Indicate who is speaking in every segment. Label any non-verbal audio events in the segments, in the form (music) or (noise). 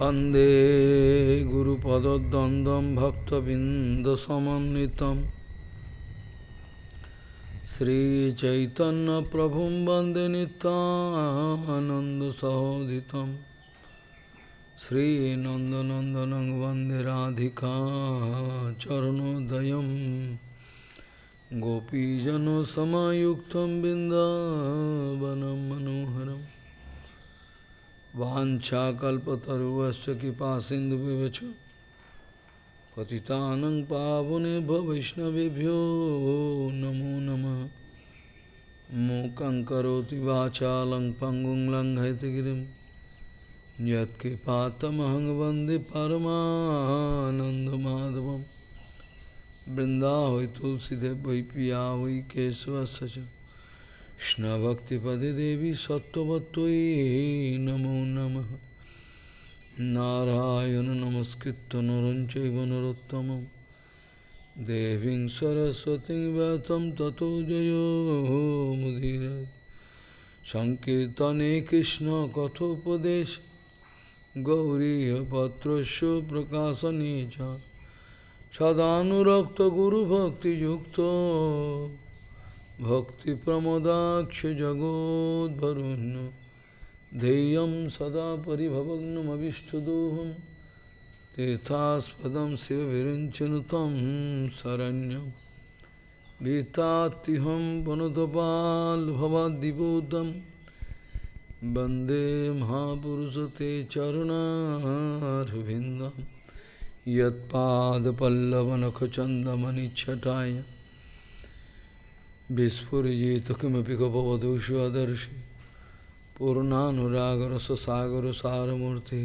Speaker 1: वंदे वन्दे गुरुपदद्वन्द्वं भक्तबिन्दसमन्वितं श्रीचैतन्यप्रभुं वन्दे नितानन्दसहोदितं श्रीनन्दनन्दनं वन्दे राधिका गोपीजन सामुक्त बिन्दावनं मनोहरम् वाछाकल्पतरुश्च कृपा सिंधु विवच पतितानं पावने वैष्णवभ्यो नमो नम मूक करोति वाचालं पङ्गुं लङ्घयति गिरिं यत्कृपातमहं वन्दे परमानन्दमाधवं वृन्दा वै वै पिया वै केशवस्य Krishna Bhakti Pade Devi Sattvattoi Namo Namaha Narayana Namaskritta Naranchaiva Narottamam Deving Saraswati Vatam Tato Jayo Mudirat Sankirtane Krishna Kathopadesh Gauriya Patrasya Prakasa Necha Sadhanurakta Guru Bhakti Yukta भक्ति प्रमोदाक्ष जगोदरुण ध्येयं सदा तम शरण्य शिवविरञ्चनुतं शरण्यं गीतातिहं वंदे वन्दे महापुरुषते चरुणार्विन्दं यत्पादपल्लवनखचन्दमनिच्छटाय विस्फुजित किमपि पूर्णागर अदर्शि सारूर्ति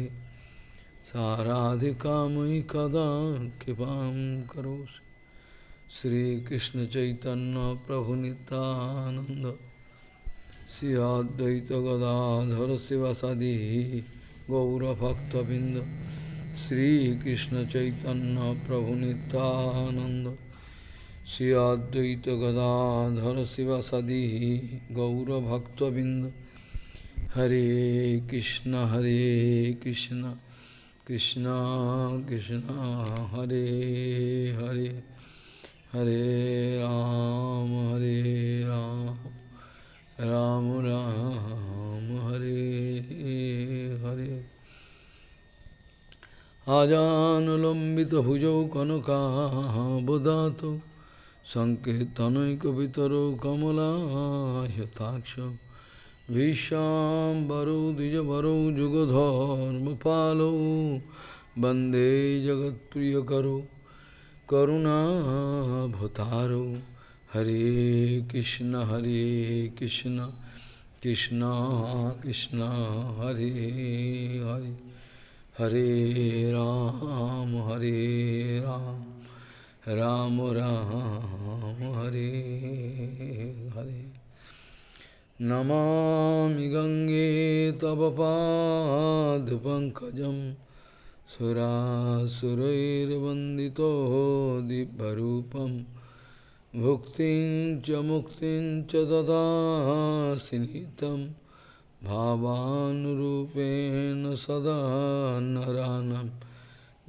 Speaker 1: साराधिका मयि कदा कृपां करोषि श्रीकृष्णचैतन्यप्रभुनितानन्द श्रियाद्वैतगदाधर शिवसदि गौरभक्तबिन्द श्रीकृष्णचैतन्यप्रभुनितानन्द श्री अद्वैत गदाधर सदी गौरभक्तबिंद हरे कृष्ण हरे कृष्ण कृष्ण कृष्ण हरे हरे हरे राम हरे राम राम राम हरे हरे आजानुलंबित भुजौ कनकाबदातु सङ्कीर्तनैकवितरो कमलायताक्ष विश्वाम्बरो द्विजवरो जुगधर्मपालो वन्दे जगत्प्रियकरो करुणाभतारो हरे कृष्ण हरे कृष्ण कृष्ण कृष्ण हरे हरे हरे राम हरे Ram Ram Hari, Hare Hare Namami Gange Tavapad Pankajam Sura Surair Vandito parupam Bhuktin Chamuktin Chadada sinitham Bhavan Rupena Sada Naranam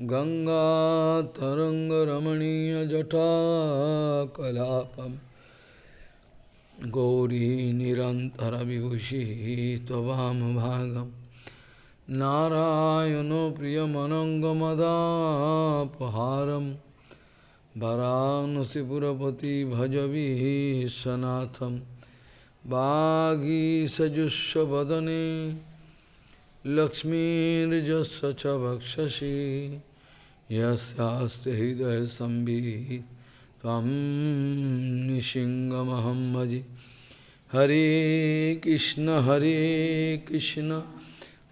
Speaker 1: गङ्गातरङ्गरमणीयजटाकलापं गौरीनिरन्तरविभूषिः त्ववामभागं नारायणो प्रियमनङ्गमदापहारं वरानसिपुरपति भजवीशनाथं वागीसजुष्वदने लक्ष्मीर्जस्य च भक्षसि यस्ते हृदय संबी तम हरे कृष्ण हरे कृष्ण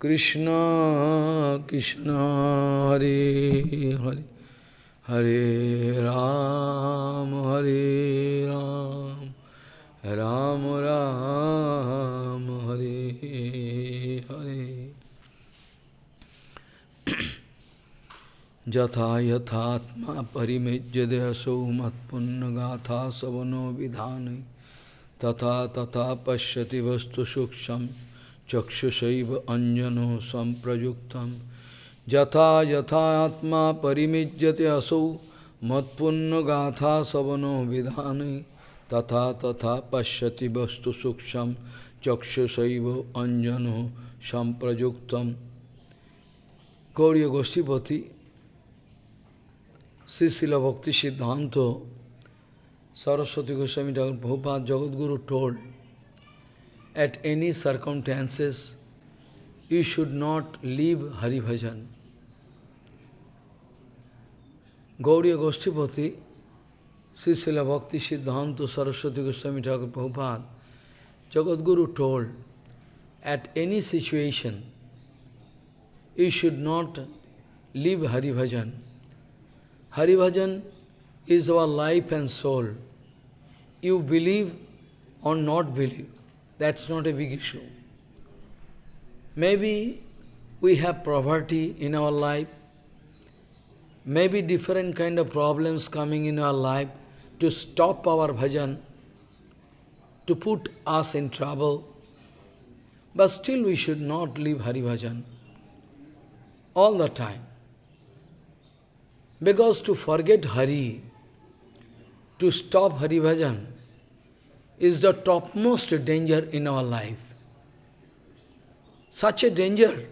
Speaker 1: कृष्ण कृष्ण हरे हरे हरे राम हरे राम राम राम हरे हरे यथा यथात्मा परिमेज्यदेशो मत्पुण्यगाथा सवनो विधान तथा तथा पश्यति सूक्ष्म चक्षुषैव अंजनो संप्रयुक्त यथा यथात्मा परिमेज्यते असौ मत्पुण्यगाथा सवनो विधान तथा तथा पश्यति सूक्ष्म चक्षुषैव अंजनो संप्रयुक्त गौरी गोष्ठीपति শ্রী ভক্তি সিদ্ধান্ত Saraswati Goswami Prabhupada Jagadguru told, at any circumstances, you should not leave Hari Bhajan. Gauriya Goshtipati, Sisila Bhakti Siddhanta Saraswati Goswami Thakur Prabhupada, Jagadguru told, at any situation, you should not leave Hari Bhajan. Hari Bhajan is our life and soul. You believe or not believe, that's not a big issue. Maybe we have poverty in our life, maybe different kind of problems coming in our life to stop our bhajan, to put us in trouble, but still we should not leave Hari Bhajan all the time. Because to forget Hari, to stop Hari Bhajan, is the topmost danger in our life. Such a danger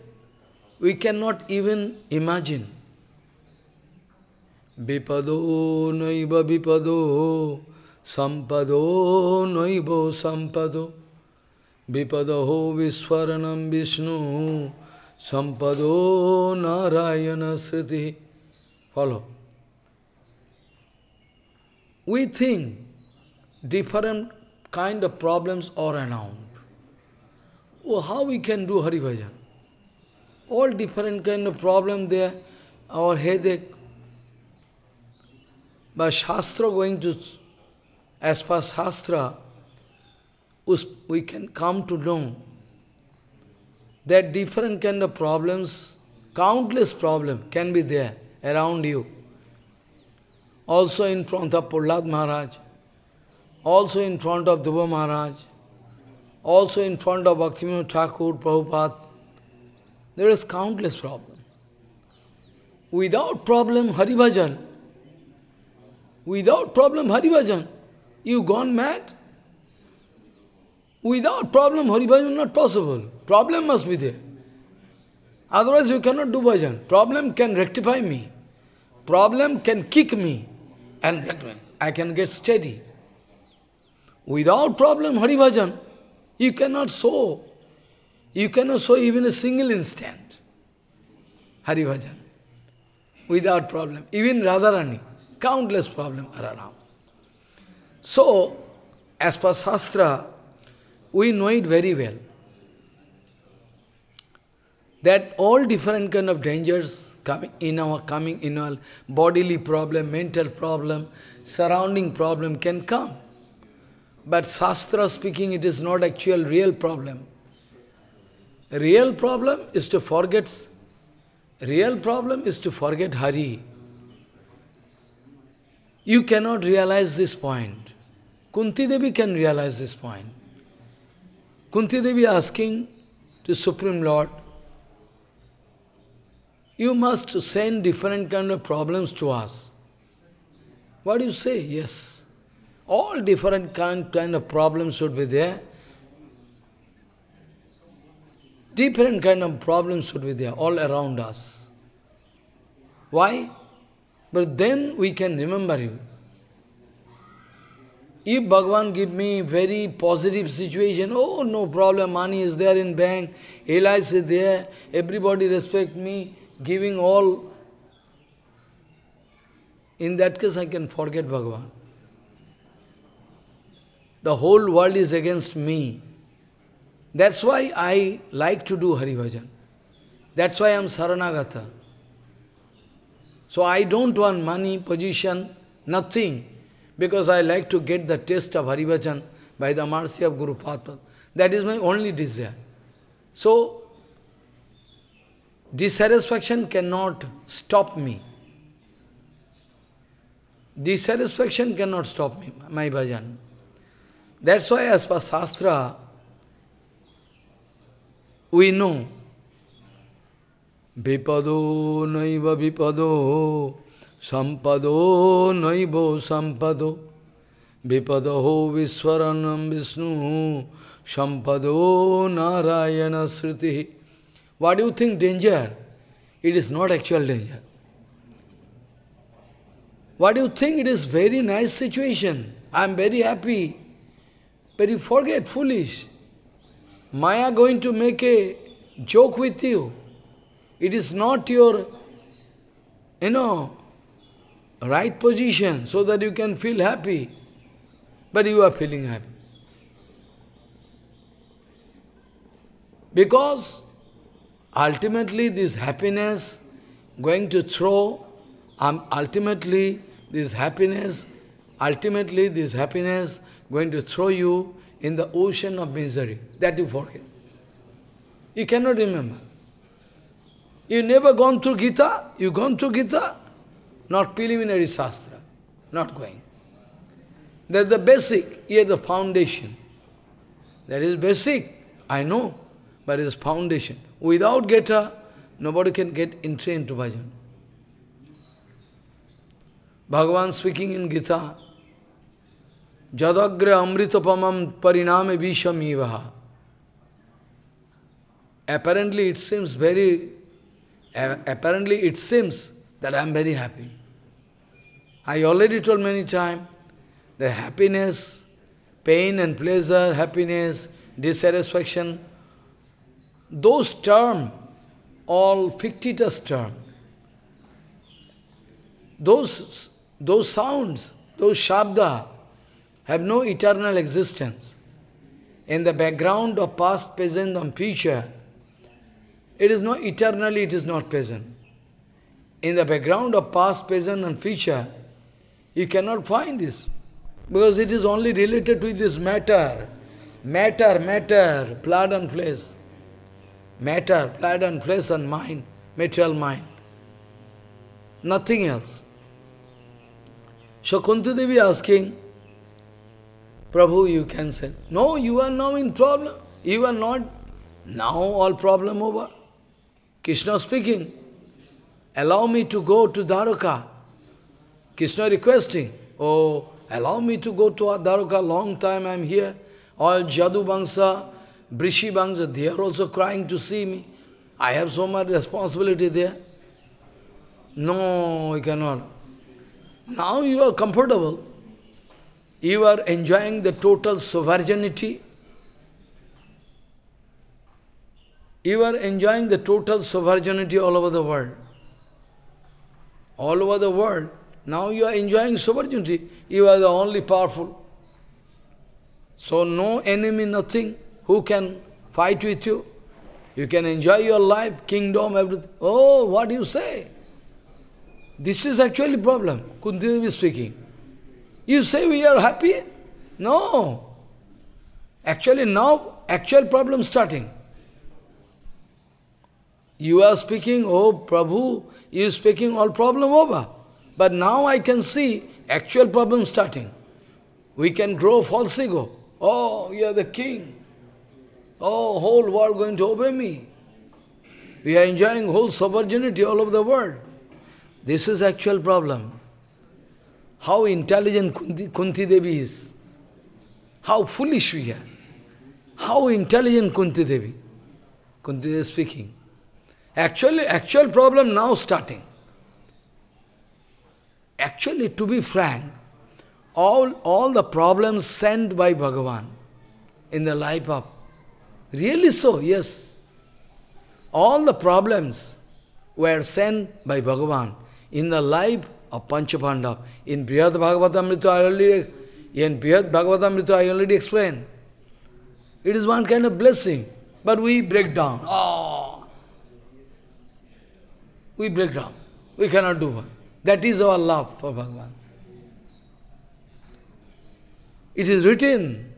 Speaker 1: we cannot even imagine. Vipado naiva vipado, sampado naiva sampado, vipadaho visvaranam vishnu, sampado narayana siddhi. Follow. We think different kind of problems are around. Oh, how we can do Hari Bhajan? All different kind of problem there, our headache. But Shastra going to, as per Shastra, we can come to know that different kind of problems, countless problem can be there around you. Also in front of Prahlad Maharaj, also in front of Duba Maharaj, also in front of Bhaktivinoda Thakur, Prabhupada. There is countless problem. Without problem, Haribhajan. Without problem, Haribhajan. You gone mad? Without problem, Haribhajan not possible. Problem must be there. Otherwise you cannot do bhajan. Problem can rectify me. Problem can kick me and I can get steady. Without problem, Hari Bhajan, you cannot sow. You cannot sow even a single instant. Hari Bhajan. Without problem. Even Radharani. Countless problem are around. So, as per Shastra, we know it very well. That all different kind of dangers coming in our coming in our bodily problem, mental problem, surrounding problem can come. But Shastra speaking, it is not actual real problem. Real problem is to forget, real problem is to forget Hari. You cannot realize this point. Kunti Devi can realize this point. Kunti Devi asking to Supreme Lord, you must send different kind of problems to us. What do you say? Yes. All different kind, kind of problems should be there. Different kind of problems should be there all around us. Why? But then we can remember you. If Bhagavan give me very positive situation, oh no problem, money is there in bank, Eli is there, everybody respect me, giving all, in that case I can forget Bhagavan. The whole world is against me. That's why I like to do Hari Bhajan. That's why I'm Saranagata. So I don't want money, position, nothing, because I like to get the taste of Hari Bhajan by the mercy of Guru Pātpat. That is my only desire. So, dissatisfaction cannot stop me. Dissatisfaction cannot stop me, my bhajan. That's why as per Shastra, we know Vipado naiva vipado Sampado naiva sampado Vipadaho viswaranam Vishnu Sampado narayana sriti what do you think danger? It is not actual danger. What do you think? It is very nice situation. I am very happy. But you forget, foolish. Maya going to make a joke with you. It is not your, you know, right position so that you can feel happy. But you are feeling happy. Because Ultimately, this happiness going to throw, um, ultimately, this happiness, ultimately, this happiness going to throw you in the ocean of misery. That you forget. You cannot remember. You never gone through Gita? You gone through Gita? Not preliminary Shastra. Not going. That's the basic, here the foundation. That is basic, I know, but it's foundation. Without Geta, nobody can get entry into bhajan. Bhagavan speaking in Gita, Jadagra amritapamam pariname vishamivaha. Apparently it seems very, apparently it seems that I am very happy. I already told many times that happiness, pain and pleasure, happiness, dissatisfaction, those terms, all fictitious terms. those, those sounds, those shabda, have no eternal existence. In the background of past, present and future, it is not eternally, it is not present. In the background of past, present and future, you cannot find this. Because it is only related to this matter. Matter, matter, blood and flesh matter, blood and flesh and mind, material mind. Nothing else. So Kunti Devi asking, Prabhu, you can say, no, you are now in problem. You are not, now all problem over. Krishna speaking, allow me to go to Daruka. Krishna requesting, oh, allow me to go to Daruka. long time I am here. All Jadu Bangsa, Brishibangja, they are also crying to see me. I have so much responsibility there. No, I cannot. Now you are comfortable. You are enjoying the total sovereignty. You are enjoying the total sovereignty all over the world. All over the world. Now you are enjoying sovereignty. You are the only powerful. So no enemy, nothing. Who can fight with you? You can enjoy your life, kingdom, everything. Oh, what do you say? This is actually problem, Kunti Devi speaking. You say we are happy? No. Actually now, actual problem starting. You are speaking, oh Prabhu, you speaking all problem over. But now I can see actual problem starting. We can grow false ego. Oh, you are the king. Oh, whole world going to obey me. We are enjoying whole subordinity all over the world. This is actual problem. How intelligent Kunti, Kunti Devi is. How foolish we are. How intelligent Kunti Devi. Kunti Devi speaking. Actually, actual problem now starting. Actually, to be frank, all, all the problems sent by Bhagavan in the life of Really so, yes. All the problems were sent by Bhagavan in the life of Panchapandav. In Brihad Bhagavatamrita, I already, in Brihad Bhagavatamrita, I already explained. It is one kind of blessing, but we break down. Oh, we break down. We cannot do one. That is our love for Bhagavan. It is written,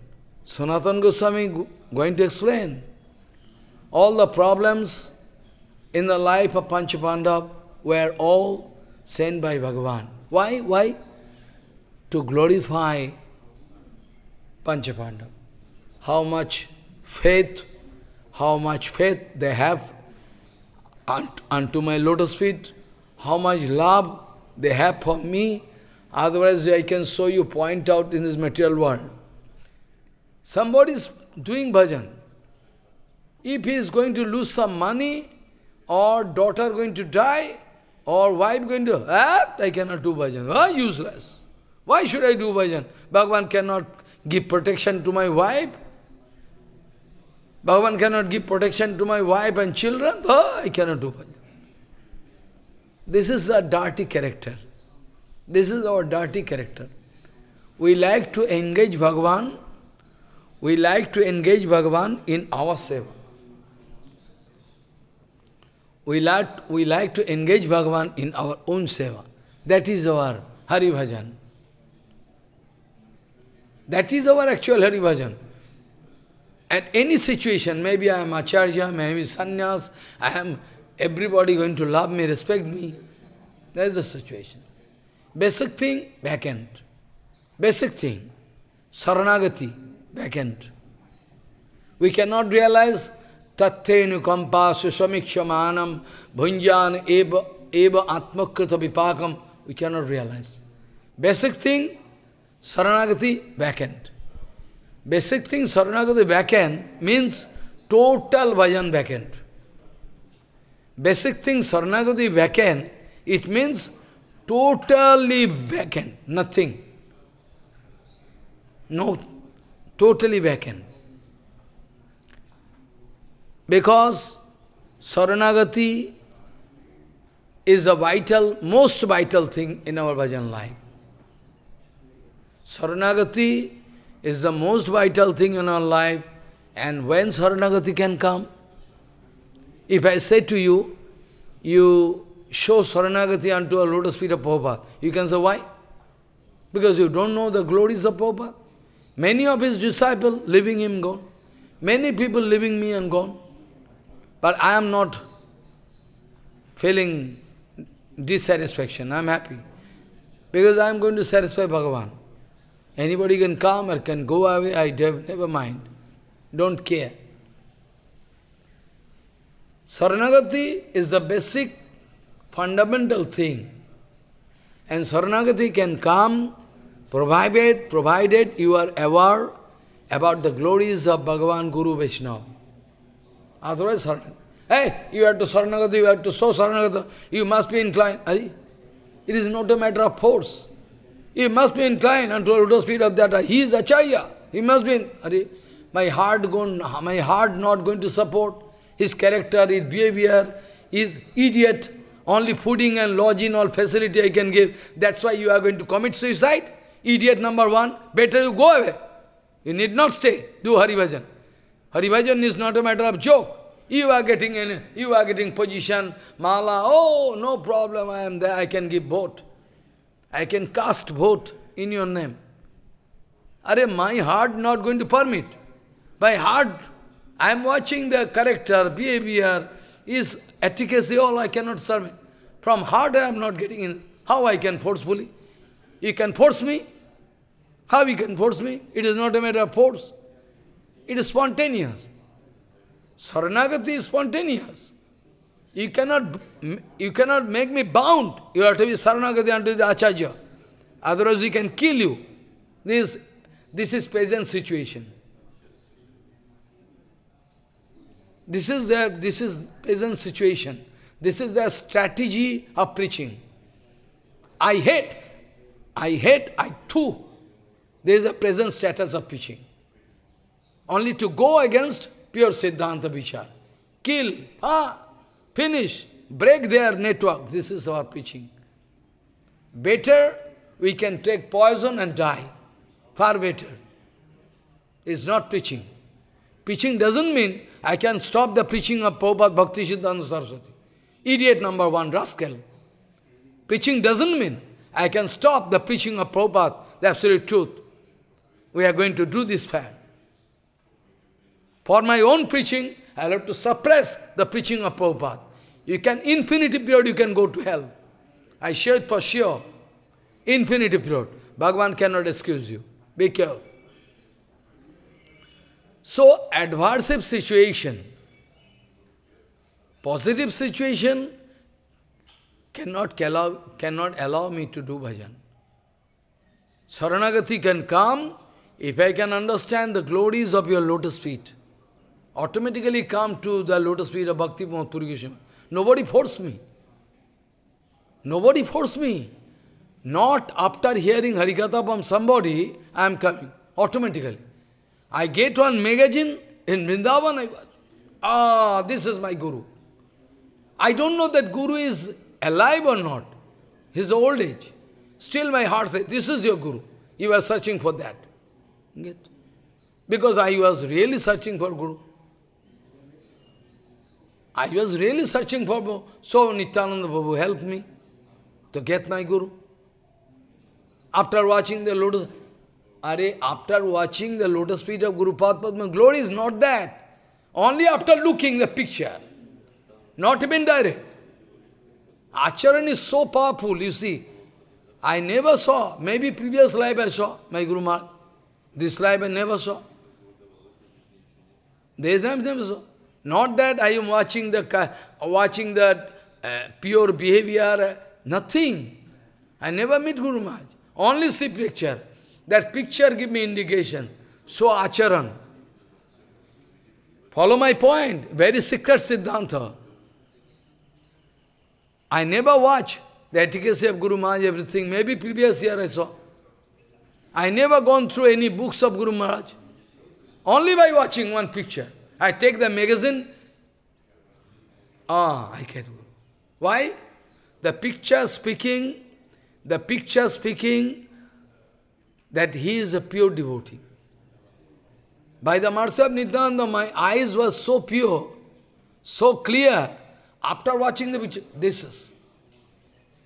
Speaker 1: Sanatana Goswami Going to explain. All the problems in the life of Panchapandav were all sent by Bhagavan. Why? Why? To glorify Panchapandav. How much faith, how much faith they have unto my lotus feet, how much love they have for me. Otherwise, I can show you, point out in this material world. Somebody's doing bhajan. If he is going to lose some money, or daughter going to die, or wife going to, ah, I cannot do bhajan. Ah, useless. Why should I do bhajan? Bhagavan cannot give protection to my wife. Bhagavan cannot give protection to my wife and children. Ah, I cannot do bhajan. This is a dirty character. This is our dirty character. We like to engage Bhagavan we like to engage Bhagavan in our seva. We like, we like to engage Bhagavan in our own seva. That is our Hari Bhajan. That is our actual Hari Bhajan. At any situation, maybe I am Acharya, maybe sannyas, I am everybody going to love me, respect me. That is the situation. Basic thing, back end. Basic thing, saranagati vacant. We cannot realize tattvenukampa susamikshamanam bhunjan eva, eva atmakrita vipakam. We cannot realize. Basic thing, saranagati, vacant. Basic thing, saranagati, vacant means total bhajan vacant. Basic thing, saranagati, vacant, it means totally vacant, nothing. No totally vacant. Because Saranagati is a vital, most vital thing in our bhajan life. Saranagati is the most vital thing in our life. And when Saranagati can come? If I say to you, you show Saranagati unto a lotus feet of Prabhupada, you can say, why? Because you don't know the glories of Prabhupada. Many of his disciples leaving him gone. Many people leaving me and gone. But I am not feeling dissatisfaction. I am happy. Because I am going to satisfy Bhagavan. Anybody can come or can go away, I never mind. Don't care. Saranagati is the basic fundamental thing. And Saranagati can come Provided, provided you are aware about the glories of Bhagavan Guru Vishnu. Otherwise, certain. Hey, you have to Saranagata, you have to so Saranagata, you must be inclined. It is not a matter of force. You must be inclined unto the lotus feet of that. He is Acharya. He must be. In, my heart going, my heart not going to support his character, his behavior, his idiot. Only fooding and lodging, all facility I can give. That's why you are going to commit suicide. Idiot number one, better you go away. You need not stay, do Harivajan. Harivajan is not a matter of joke. You are getting in, you are getting position, mala, oh, no problem, I am there, I can give vote. I can cast vote in your name. Are my heart not going to permit? My heart, I am watching the character, behavior, is etiquette, all I cannot serve. From heart I am not getting in. How I can forcefully? You can force me? How you can force me? It is not a matter of force. It is spontaneous. Saranagati is spontaneous. You cannot, you cannot make me bound. You have to be Saranagati unto the Acharya. Otherwise we can kill you. This, this is present situation. This is their, this is present situation. This is their strategy of preaching. I hate, I hate, I too there is a present status of preaching. Only to go against pure Siddhanta Vichar. Kill, ah, finish, break their network. This is our preaching. Better we can take poison and die. Far better. It's not preaching. Preaching doesn't mean I can stop the preaching of Prabhupada Bhakti Siddhanta Saraswati. Idiot number one, rascal. Preaching doesn't mean I can stop the preaching of Prabhupada, the absolute truth we are going to do this fact. For my own preaching, I'll have to suppress the preaching of Prabhupada. You can, infinity period, you can go to hell. I share it for sure. Infinity period. Bhagavan cannot excuse you. Be careful. So, adversive situation, positive situation cannot allow, cannot allow me to do bhajan. Saranagati can come if I can understand the glories of your lotus feet, automatically come to the lotus feet of Bhakti Purigishima. Nobody forced me. Nobody forced me. Not after hearing Harikatha from somebody, I am coming, automatically. I get one magazine, in Vrindavan I was. Ah, this is my Guru. I don't know that Guru is alive or not. His old age. Still my heart says, this is your Guru. You are searching for that. Get? Because I was really searching for Guru. I was really searching for Guru. So Nityananda Babu helped me to get my Guru. After watching the Lotus, Are, after watching the Lotus feet of Guru Padma, glory is not that. Only after looking the picture. Not even direct. Acharan is so powerful, you see. I never saw, maybe previous life I saw my Guru Maharaj. This life I never saw. This life I never saw. Not that I am watching the watching the uh, pure behavior, uh, nothing. I never meet Guru Maharaj. Only see picture. That picture give me indication. So acharan. Follow my point. Very secret Siddhanta. I never watch the etiquette of Guru Maharaj, everything. Maybe previous year I saw. I never gone through any books of Guru Maharaj. Only by watching one picture. I take the magazine. Ah, I get Guru. Why? The picture speaking, the picture speaking that he is a pure devotee. By the mercy of Nityananda, my eyes were so pure, so clear. After watching the picture, this is,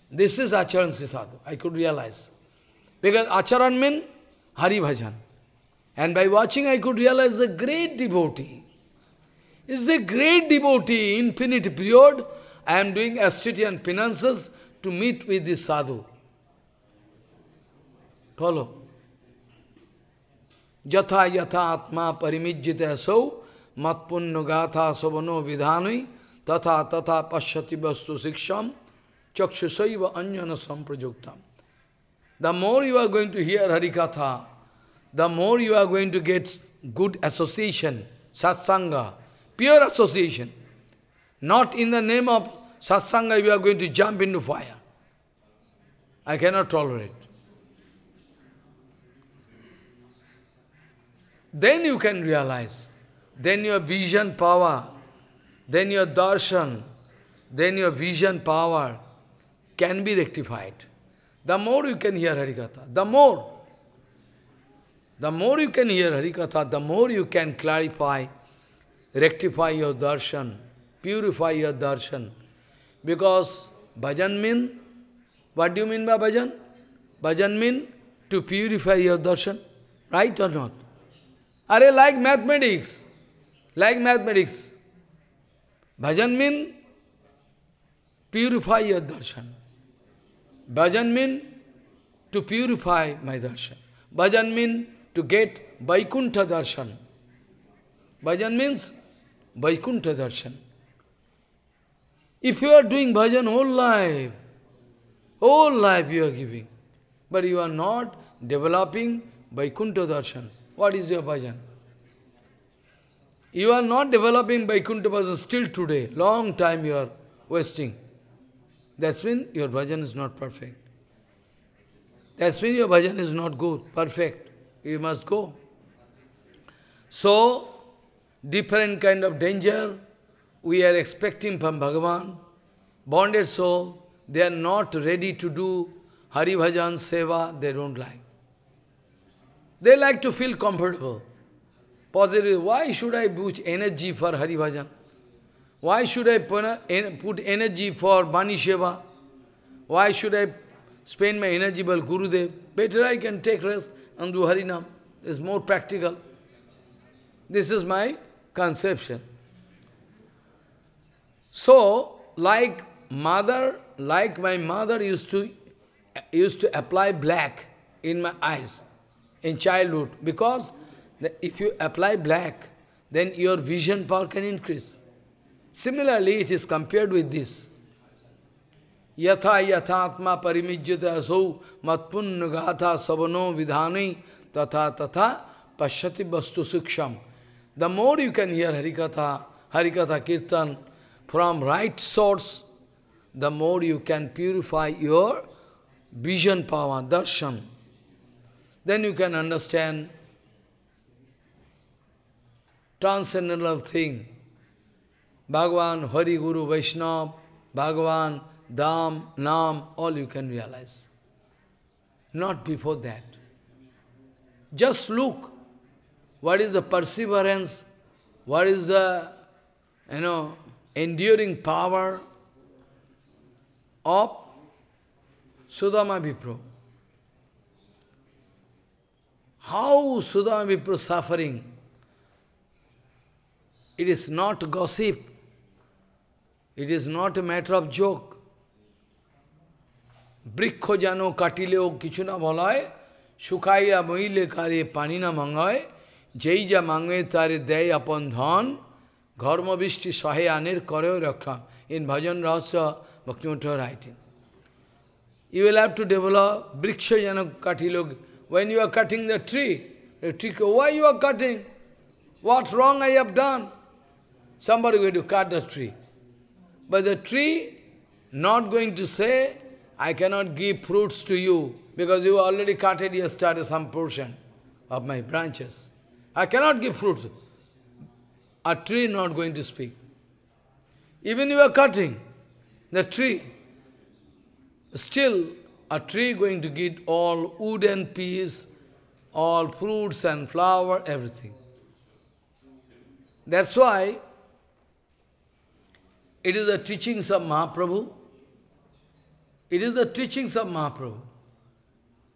Speaker 1: this is Acharan Sisadhu. I could realize. Because Acharan means Hari Bhajan. And by watching, I could realize a great devotee. Is a great devotee, infinite period. I am doing astuti and penances to meet with this sadhu. Follow. Yatha yatha atma parimijjita so matpunna gatha sabano vidhanui tatha tatha pashyati vastu siksham chakshusaiva anyana samprajuktam. The more you are going to hear Harikatha, the more you are going to get good association, satsanga, pure association. Not in the name of satsanga you are going to jump into fire. I cannot tolerate. Then you can realize. Then your vision power, then your darshan, then your vision power can be rectified. the more you can hear Harikatha, the more. The more you can hear Harikatha, the more you can clarify, rectify your darshan, purify your darshan. Because bhajan means, what do you mean by bhajan? Bhajan means to purify your darshan, right or not? Are you like mathematics, like mathematics. Bhajan means purify your darshan. Bhajan means to purify my darshan. Bhajan means to get Vaikuntha darshan. Bhajan means Vaikuntha darshan. If you are doing bhajan whole life, whole life you are giving, but you are not developing Vaikuntha darshan, what is your bhajan? You are not developing Vaikuntha darshan still today, long time you are wasting. That's when your bhajan is not perfect. That's when your bhajan is not good, perfect. You must go. So, different kind of danger we are expecting from Bhagavan. Bonded soul, they are not ready to do Hari Bhajan Seva, they don't like. They like to feel comfortable. Positive, why should I boost energy for Hari Bhajan? Why should I put energy for Bani Seva? Why should I spend my energy for Gurudev? Better I can take rest and do Harinam. It's more practical. This is my conception. So, like mother, like my mother used to used to apply black in my eyes in childhood because if you apply black, then your vision power can increase. Similarly, it is compared with this. Yatha yathatma parimijyata so matpunna gatha savano vidhani tatha tatha vastu suksham. The more you can hear Harikatha, Harikatha Kirtan from right source, the more you can purify your vision power, darshan. Then you can understand transcendental thing. Bhagavan, Hari Guru, Vaishnav, Bhagavan, Dham, Nam, all you can realize. Not before that. Just look. What is the perseverance? What is the, you know, enduring power of Sudama Vipro? How Sudama Vipro suffering? It is not gossip. It is not a matter of joke. Brikho jano katileo kichuna bolai, shukaiya moile kare panina mangai, jaija mangai taridai day upon dhan, gharma vishti sahayanir kareo rakham. In Bhajan Rasa, Bhaktivinoda writing. You will have to develop brikho jano When you are cutting the tree, the tree why you are cutting? What wrong I have done? Somebody going to cut the tree. But the tree not going to say, I cannot give fruits to you because you already cut it yesterday some portion of my branches. I cannot give fruits. A tree not going to speak. Even you are cutting the tree, still a tree going to get all wood and peas, all fruits and flower, everything. That's why it is the teachings of Mahaprabhu. It is the teachings of Mahaprabhu.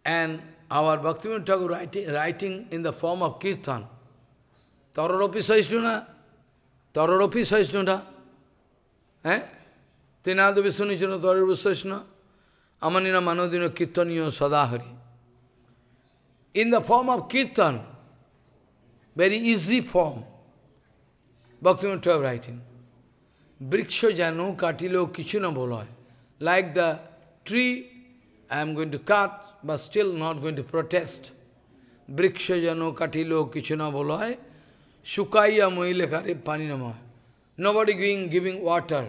Speaker 1: And our Bhaktivinoda Thakur writing, writing in the form of Kirtan. Tararopi Saishnuna, Tararopi Saishnuna, eh? Tinadu Vishunichana Tararopi Saishnuna, Amanina Manodino Kirtaniyo Sadahari. In the form of Kirtan, very easy form, Bhaktivinoda Thakur writing. Briksha janu katilo kichuna boloi. Like the tree, I am going to cut, but still not going to protest. Briksha janu katilo kichuna boloi. Shukaiya moile kare paninamaya. Nobody giving, giving water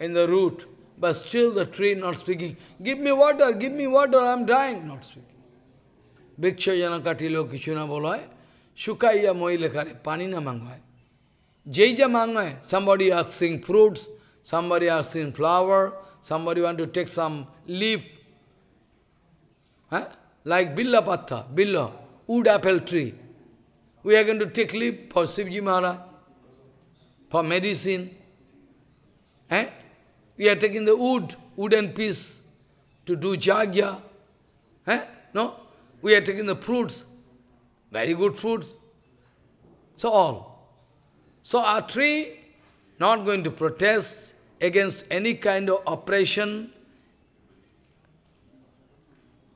Speaker 1: in the root, but still the tree not speaking. Give me water, give me water, I am dying, not speaking. Briksha janu katilo kichuna boloi. Shukaiya moile kare paninamaya. Jaijamangmai, somebody asking fruits, somebody asking flower, somebody want to take some leaf, huh? like Billa Patta, Billa, wood apple tree. We are going to take leaf for Sivji Maharaj, for medicine. Eh? We are taking the wood, wooden piece to do jagya. Eh? No? We are taking the fruits, very good fruits. So all. So our tree not going to protest against any kind of oppression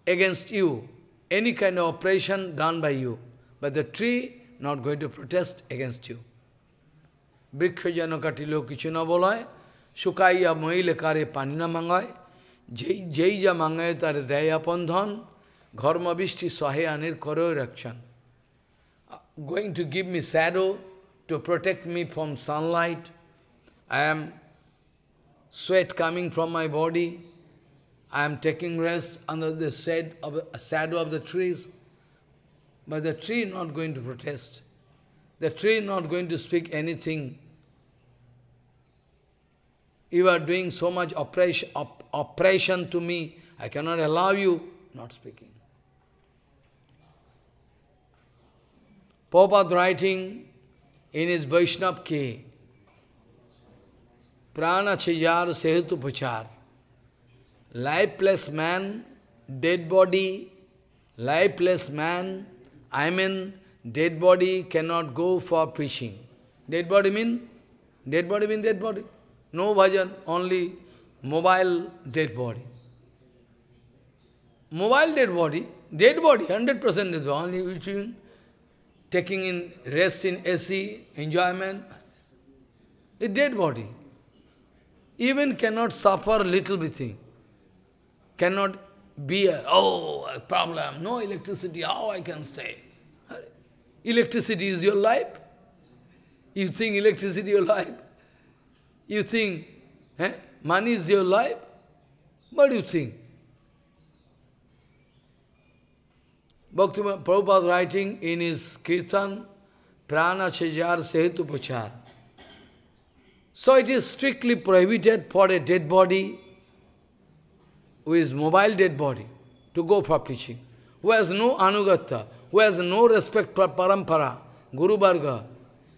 Speaker 1: against you, any kind of oppression done by you. But the tree not going to protest against you. বৃক্ষ যেন কাটিল কিছু না বলায় শুকাইয়া মহিলে কারে পানি না মাঙায় যেই যেই যা মাঙায় তার দেয় আপন ধন ঘর্মবৃষ্টি সহে আনের করেও রাখছেন going to give me shadow to protect me from sunlight. I am sweat coming from my body. I am taking rest under the shade of, shadow of the trees. But the tree is not going to protest. The tree is not going to speak anything. You are doing so much oppression, op oppression to me. I cannot allow you. Not speaking. Prabhupada writing in इस वैष्णव के प्राण छिजार सेहतु पुचार lifeless man dead body lifeless man I mean dead body can not go for preaching dead body mean dead body mean dead body no bhajan only mobile dead body mobile dead body dead body hundred percent dead body only taking in rest in AC, enjoyment. A dead body. Even cannot suffer little bit thing. Cannot be a, oh, a problem, no electricity, how I can stay? Electricity is your life. You think electricity your life? You think eh, money is your life? What do you think? Bhakti Prabhupada writing in his Kirtan, Prana Chajar Sehetu Pachar. So it is strictly prohibited for a dead body, who is mobile dead body, to go for preaching, who has no anugata, who has no respect for parampara, Guru Bhargava,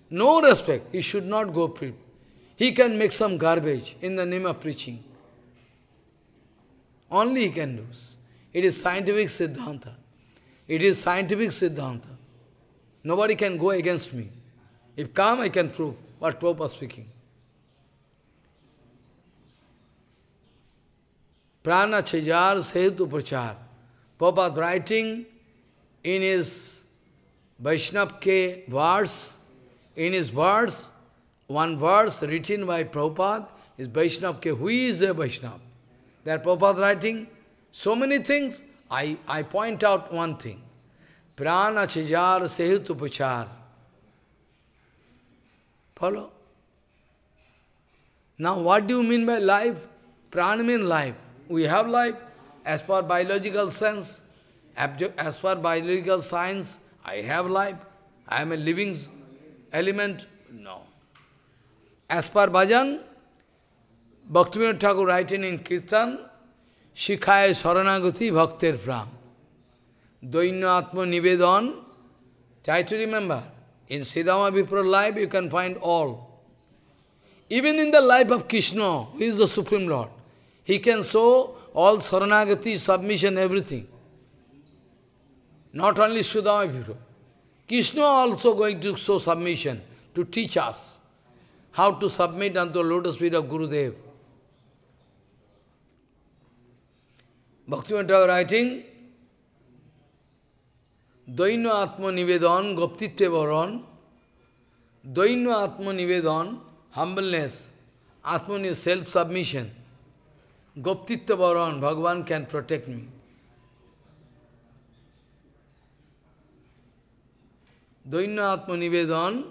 Speaker 1: no respect, he should not go preach. He can make some garbage in the name of preaching. Only he can lose. It is scientific Siddhanta. It is scientific Siddhanta. Nobody can go against me. If come, I can prove what Prabhupada speaking. Prana Chajar Setu Prachar. Prabhupada writing in his Vaishnav Ke verse, in his verse, one verse written by Prabhupada is Vaishnav Ke. Who is a Vaishnav? That Prabhupada writing so many things. I, I point out one thing. Prana chijar sehutu puchar. Follow? Now what do you mean by life? Prana means life. We have life. As per biological sense, as per biological science, I have life. I am a living element. No. As per bhajan, Bhaktivinoda Thakur writing in Kirtan, शिखाय शरणागति भक्तेर प्राम Doino Atma Nivedon. Try to remember. In Siddhama Vipra life, you can find all. Even in the life of Krishna, who is the Supreme Lord, he can show all Saranagati, submission, everything. Not only Siddhama Vipra. Krishna also going to show submission, to teach us how to submit unto the lotus feet of Gurudev. Bhaktivinoda writing, Dvaino Atma Nivedan, Goptitya Varan, Dvaino Atma Nivedan, humbleness, Atma is self-submission. Goptitya Varan, Bhagavan can protect me. Dvaino Atma Nivedan,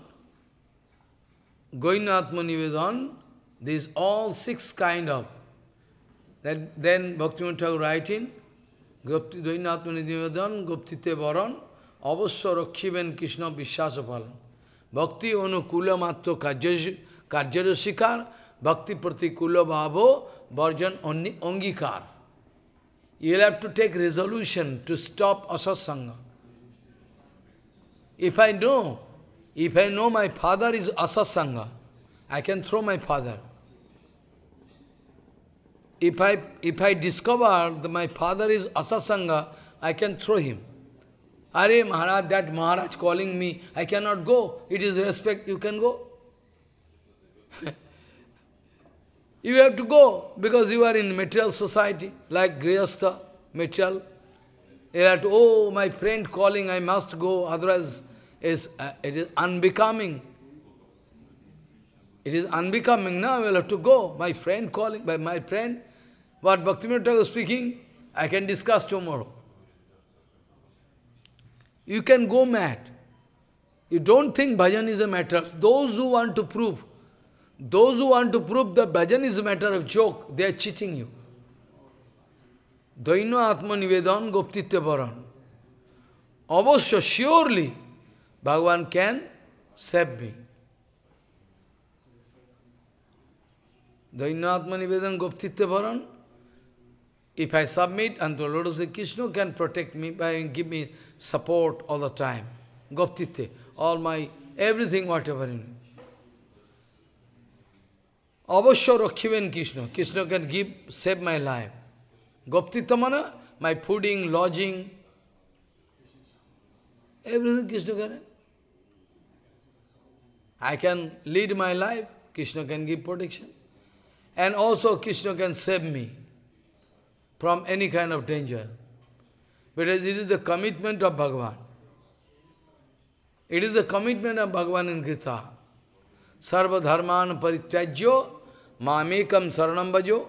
Speaker 1: atma Nivedan, these all six kind of then, then Bhaktivinoda Thakur writing, Gopti Doinath Manidivadan, Gopti Varan, Avasya Rakhiben Krishna Vishasapalan. Bhakti Anukula Matto Karjarosikar, Bhakti Pratikula Bhavo, Bharjan Ongikar. You will have to take resolution to stop asasanga. If I know, if I know my father is asasanga, I can throw my father if I, if I discover that my father is asasanga, I can throw him. Are Maharaj, that Maharaj calling me, I cannot go. It is respect, you can go. (laughs) you have to go because you are in material society, like Grihastha, material. You have to, oh, my friend calling, I must go, otherwise is, uh, it is unbecoming. It is unbecoming, now I will have to go. My friend calling, by my friend, what Bhaktivinoda was speaking, I can discuss tomorrow. You can go mad. You don't think bhajan is a matter. Those who want to prove, those who want to prove that bhajan is a matter of joke, they are cheating you. Daino Atma Nivedan Goptitya Bharan. Avasya, surely, Bhagavan can save me. Daino Atma Nivedan Goptitya Bharan. If I submit unto Lord of the Krishna can protect me by give me support all the time. Goptite, all my everything whatever in me. Avasya Rakhiven Krishna. Krishna can give, save my life. Goptita mana, my fooding, lodging, everything Krishna can. I can lead my life, Krishna can give protection. And also Krishna can save me from any kind of danger. Because it is the commitment of Bhagavan. It is the commitment of Bhagavan in Gita. Sarva dharman parityajyo mamekam saranam bhajo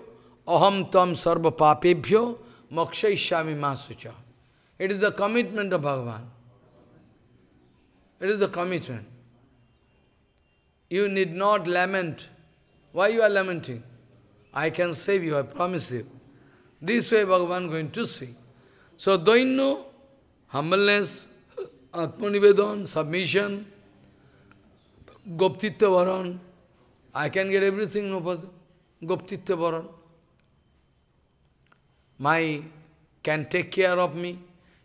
Speaker 1: aham tam sarva papebhyo mokshaishyami masucha. It is the commitment of Bhagavan. It is the commitment. You need not lament. Why you are lamenting? I can save you, I promise you. This way Bhagavan going to see. So doinu, humbleness, atmanivedan, submission, Goptitta Varan, I can get everything, no problem. Goptitta Varan. My can take care of me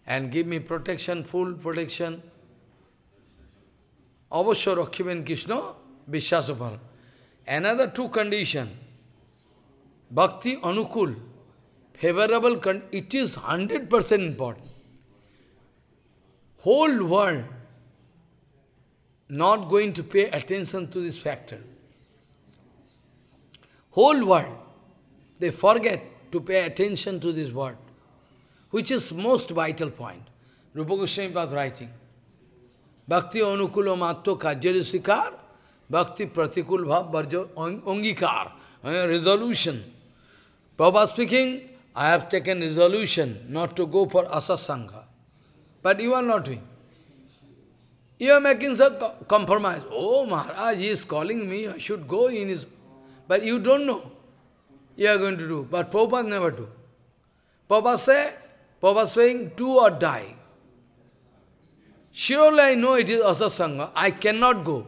Speaker 1: and give me protection, full protection. Avasya Rakhiben Krishna, Vishyasaparam. Another two condition, Bhakti Anukul favorable, it is 100% important. Whole world not going to pay attention to this factor. Whole world, they forget to pay attention to this word, which is most vital point. Rupa Goswami Pad writing, Bhakti anukula matto kajyari sikar, Bhakti pratikul bhav barjo ongikar, uh, resolution. Prabhupada speaking, I have taken resolution not to go for asasanga. But you are not doing. You are making some compromise. Oh, Maharaj, he is calling me, I should go in his... But you don't know. You are going to do. But Prabhupada never do. Prabhupada say, Prabhupada saying, do or die. Surely I know it is asasanga. I cannot go.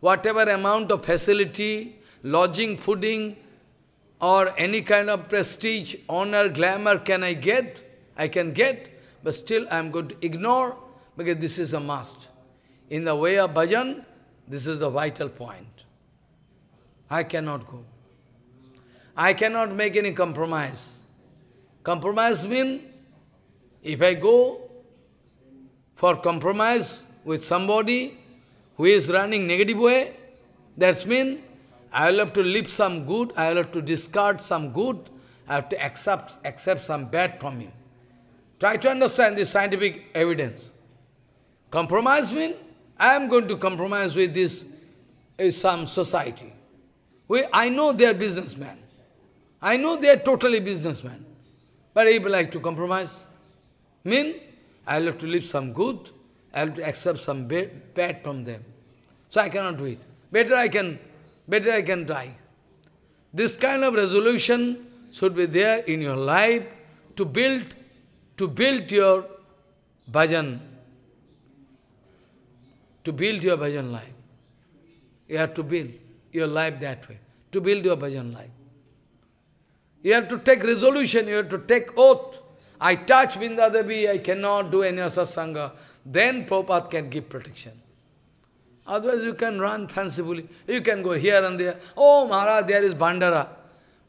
Speaker 1: Whatever amount of facility, lodging, fooding, or any kind of prestige, honor, glamour can I get? I can get, but still I am going to ignore because this is a must. In the way of bhajan, this is the vital point. I cannot go. I cannot make any compromise. Compromise means if I go for compromise with somebody who is running negative way, that means I will have to leave some good, I will have to discard some good, I have to accept, accept some bad from him. Try to understand this scientific evidence. Compromise means I am going to compromise with this uh, some society. We, I know they are businessmen. I know they are totally businessmen. But if I like to compromise, mean I will have to leave some good, I will have to accept some bad, bad from them. So I cannot do it. Better I can better I can die. This kind of resolution should be there in your life to build, to build your bhajan, to build your bhajan life. You have to build your life that way, to build your bhajan life. You have to take resolution, you have to take oath. I touch Binda I cannot do any asasanga. Then Prabhupada can give protection. Otherwise you can run fancifully. You can go here and there. Oh, Maharaj, there is Bandara.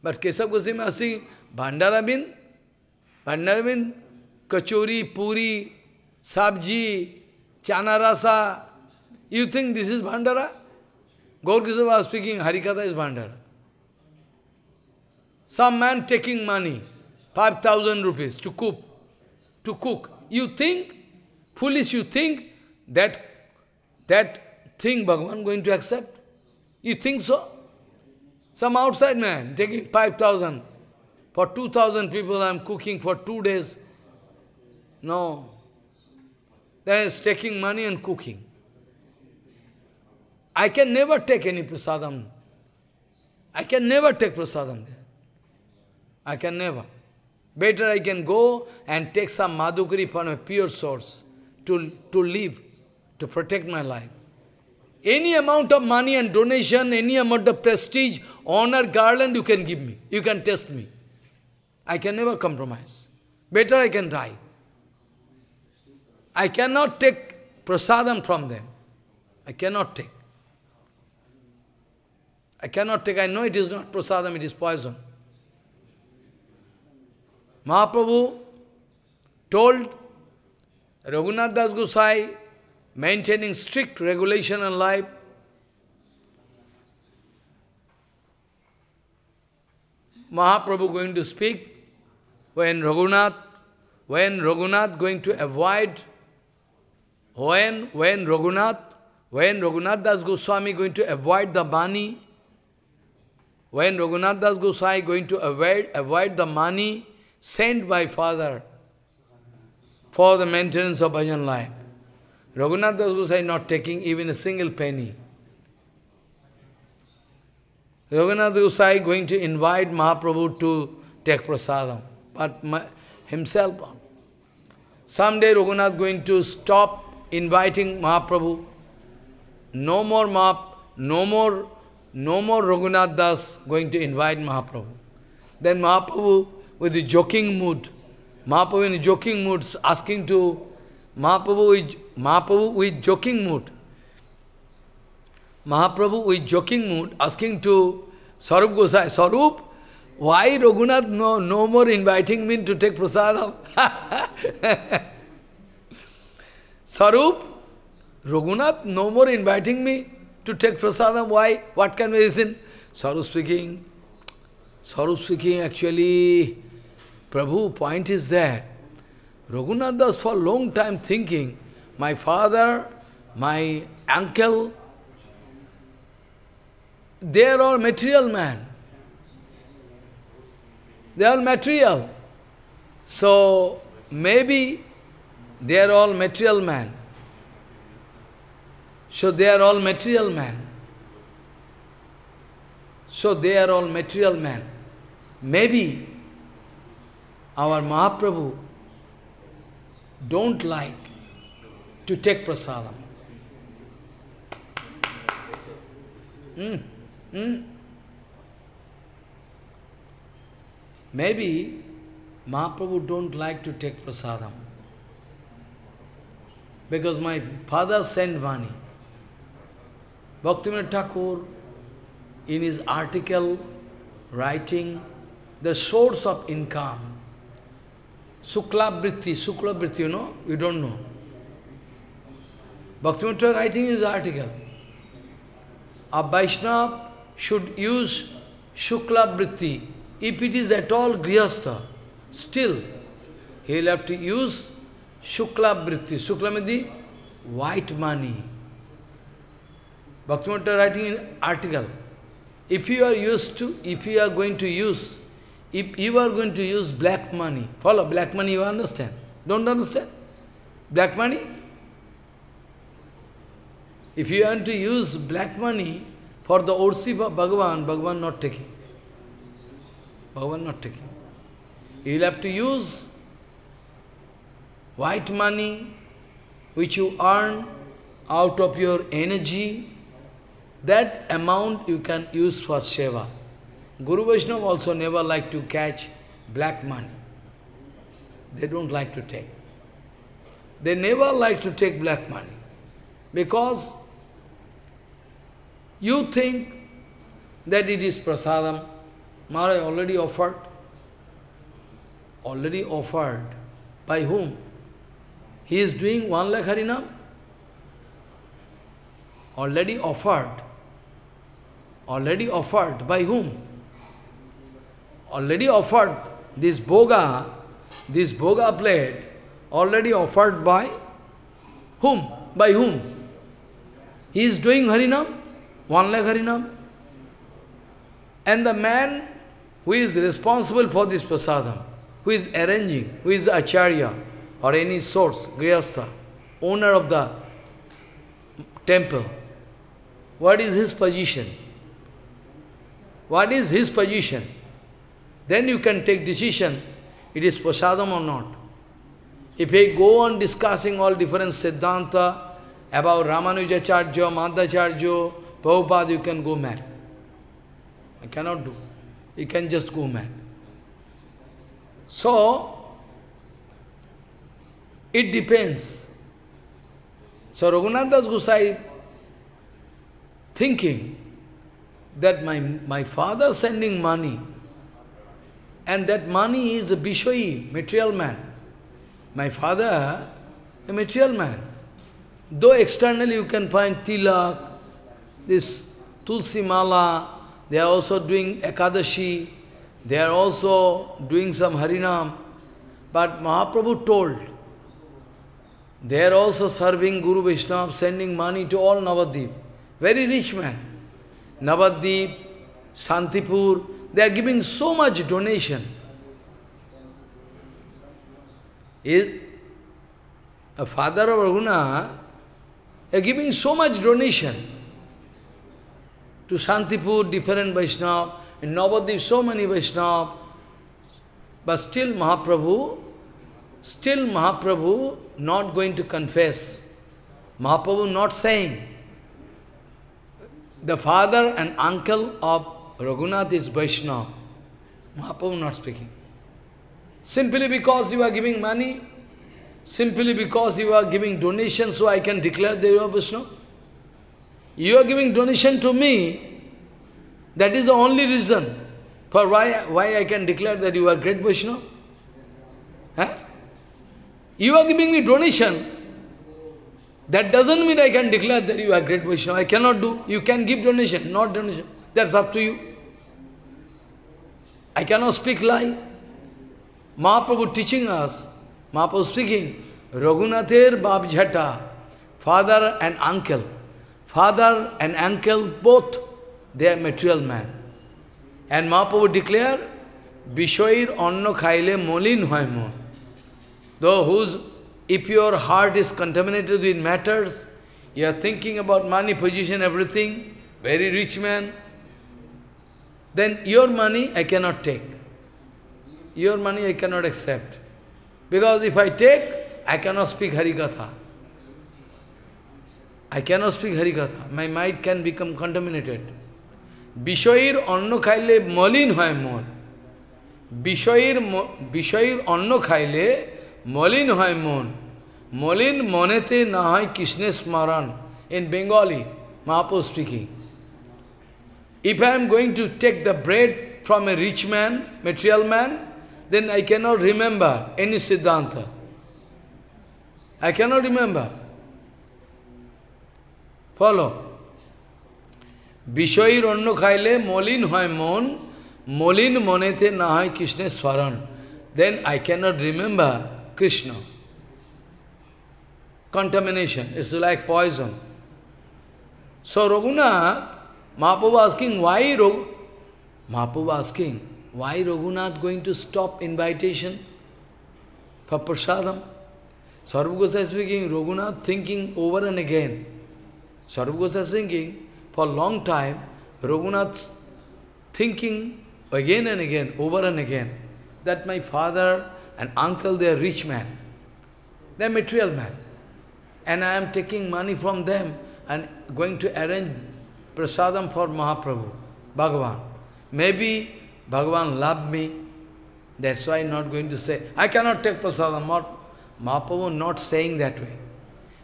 Speaker 1: But Kesab Goswami was saying, Bandara means? Bandara means kachori, puri, sabji, chana rasa. You think this is Bandara? Gaur Kisab was speaking, Harikatha is Bandara. Some man taking money, 5,000 rupees to cook. To cook. You think, foolish you think, that, that think Bhagavan going to accept? You think so? Some outside man taking 5,000. For 2,000 people I am cooking for two days. No. that is taking money and cooking. I can never take any prasadam. I can never take prasadam there. I can never. Better I can go and take some madhukari from a pure source to, to live, to protect my life. Any amount of money and donation, any amount of prestige, honor, garland you can give me. You can test me. I can never compromise. Better I can die. I cannot take prasadam from them. I cannot take. I cannot take. I know it is not prasadam, it is poison. Mahaprabhu told Raghunath Das Gosai, maintaining strict regulation in life. Mahaprabhu going to speak when Raghunath, when Raghunath going to avoid, when, when Raghunath, when Raghunath Das Goswami going to avoid the money, when Raghunath Das Goswami going to avoid, avoid the money sent by father for the maintenance of bhajan life. Raghunath Das Gosai not taking even a single penny. Raghunath Gosai going to invite Mahaprabhu to take prasadam, but himself. Someday Raghunath going to stop inviting Mahaprabhu. No more Mahap, no more, no more Raghunath Das going to invite Mahaprabhu. Then Mahaprabhu with a joking mood, Mahaprabhu in a joking mood asking to, Mahaprabhu is Mahaprabhu with joking mood. Mahaprabhu with joking mood asking to Sarup Gosai, Sarup, why Raghunath no, no more inviting me to take prasadam? Sarup, Raghunath no more inviting me to take prasadam. Why? What can we reason? Sarup speaking. Sarup speaking actually, Prabhu, point is that Raghunath was for a long time thinking my father, my uncle, they are all material man. They are material. So, maybe they are all material man. So, they are all material man. So, they are all material men. Maybe our Mahaprabhu don't like to take prasadam. Mm, mm. Maybe Mahaprabhu don't like to take prasadam. Because my father sent money. Bhaktivinoda Thakur, in his article, writing the source of income, Sukla Vritti, Sukla Vritti, you know? You don't know. Bhaktivinoda writing his article. A Vaishnava should use Shukla Vritti. If it is at all Grihastha, still he will have to use Shukla Vritti. Shukla means white money. Bhaktivinoda writing in article. If you are used to, if you are going to use, if you are going to use black money, follow black money, you understand? Don't understand? Black money? If you want to use black money for the worship of Bhagavan, Bhagavan not taking. Bhagavan not taking. You will have to use white money which you earn out of your energy. That amount you can use for seva. Guru Vaishnava also never like to catch black money. They don't like to take. They never like to take black money because you think that it is prasadam. Maharaj already offered. Already offered. By whom? He is doing one lakh harinam. Already offered. Already offered. By whom? Already offered. This boga, this boga plate, already offered by whom? By whom? He is doing harinam one lakh Harinam. And the man who is responsible for this prasadam, who is arranging, who is acharya or any source, grihastha, owner of the temple, what is his position? What is his position? Then you can take decision, it is prasadam or not. If I go on discussing all different siddhanta about Ramanujacharya, Madhacharya, Prabhupada, you can go mad. I cannot do. You can just go mad. So, it depends. So Raghunath Das Gosai thinking that my, my father sending money and that money is a Bishoyi, material man. My father, a material man. Though externally you can find tilak, this Tulsi Mala, they are also doing Ekadashi, they are also doing some Harinam. But Mahaprabhu told, they are also serving Guru Vishnu, sending money to all Navadip. Very rich man. Navadip, Santipur, they are giving so much donation. Is a father of Raghunath, they are giving so much donation to Shantipur, different Vaishnava, in Navadvip, so many Vaishnava. But still Mahaprabhu, still Mahaprabhu not going to confess. Mahaprabhu not saying. The father and uncle of Raghunath is Vaishnava. Mahaprabhu not speaking. Simply because you are giving money, simply because you are giving donation, so I can declare that you are Vaishnava. You are giving donation to me. That is the only reason for why, why I can declare that you are great Vaishnava. Huh? You are giving me donation. That doesn't mean I can declare that you are great Vaishnava. I cannot do. You can give donation, not donation. That's up to you. I cannot speak lie. Mahaprabhu teaching us, Mahaprabhu speaking, Raghunathir Babjhata, father and uncle. Father and uncle, both, they are material man. And Mahaprabhu declare, Vishoir anno khaile molin hoymo. Though whose, if your heart is contaminated with matters, you are thinking about money, position, everything, very rich man, then your money I cannot take. Your money I cannot accept. Because if I take, I cannot speak Harikatha. I cannot speak Harikatha. My mind can become contaminated. Bishoir অন্ন খাইলে মলিন হয় মন Bishoir bishoir অন্ন খাইলে মলিন হয় মন মলিন মনেতে না হয় smaran in bengali বেঙ্গলি মহাপো If I am going to take the bread from a rich man, material man, then I cannot remember any Siddhanta. I cannot remember. Follow. বিষয়ের অন্য খাইলে molin হয় mon molin মনেতে না হয় Krishna swaran. Then I cannot remember Krishna. contamination. is like poison. So Raghunath, Mahaprabhu asking, why Raghu? asking, why Raghunath going to stop invitation for prasadam? Sarvagosai speaking, Raghunath thinking over and again, Sarvagosha singing for a long time, Raghunath thinking again and again, over and again, that my father and uncle, they are rich man. They are material man. And I am taking money from them and going to arrange prasadam for Mahaprabhu, Bhagavan. Maybe Bhagavan love me. That's why I'm not going to say, I cannot take prasadam. Not, Mahaprabhu not saying that way.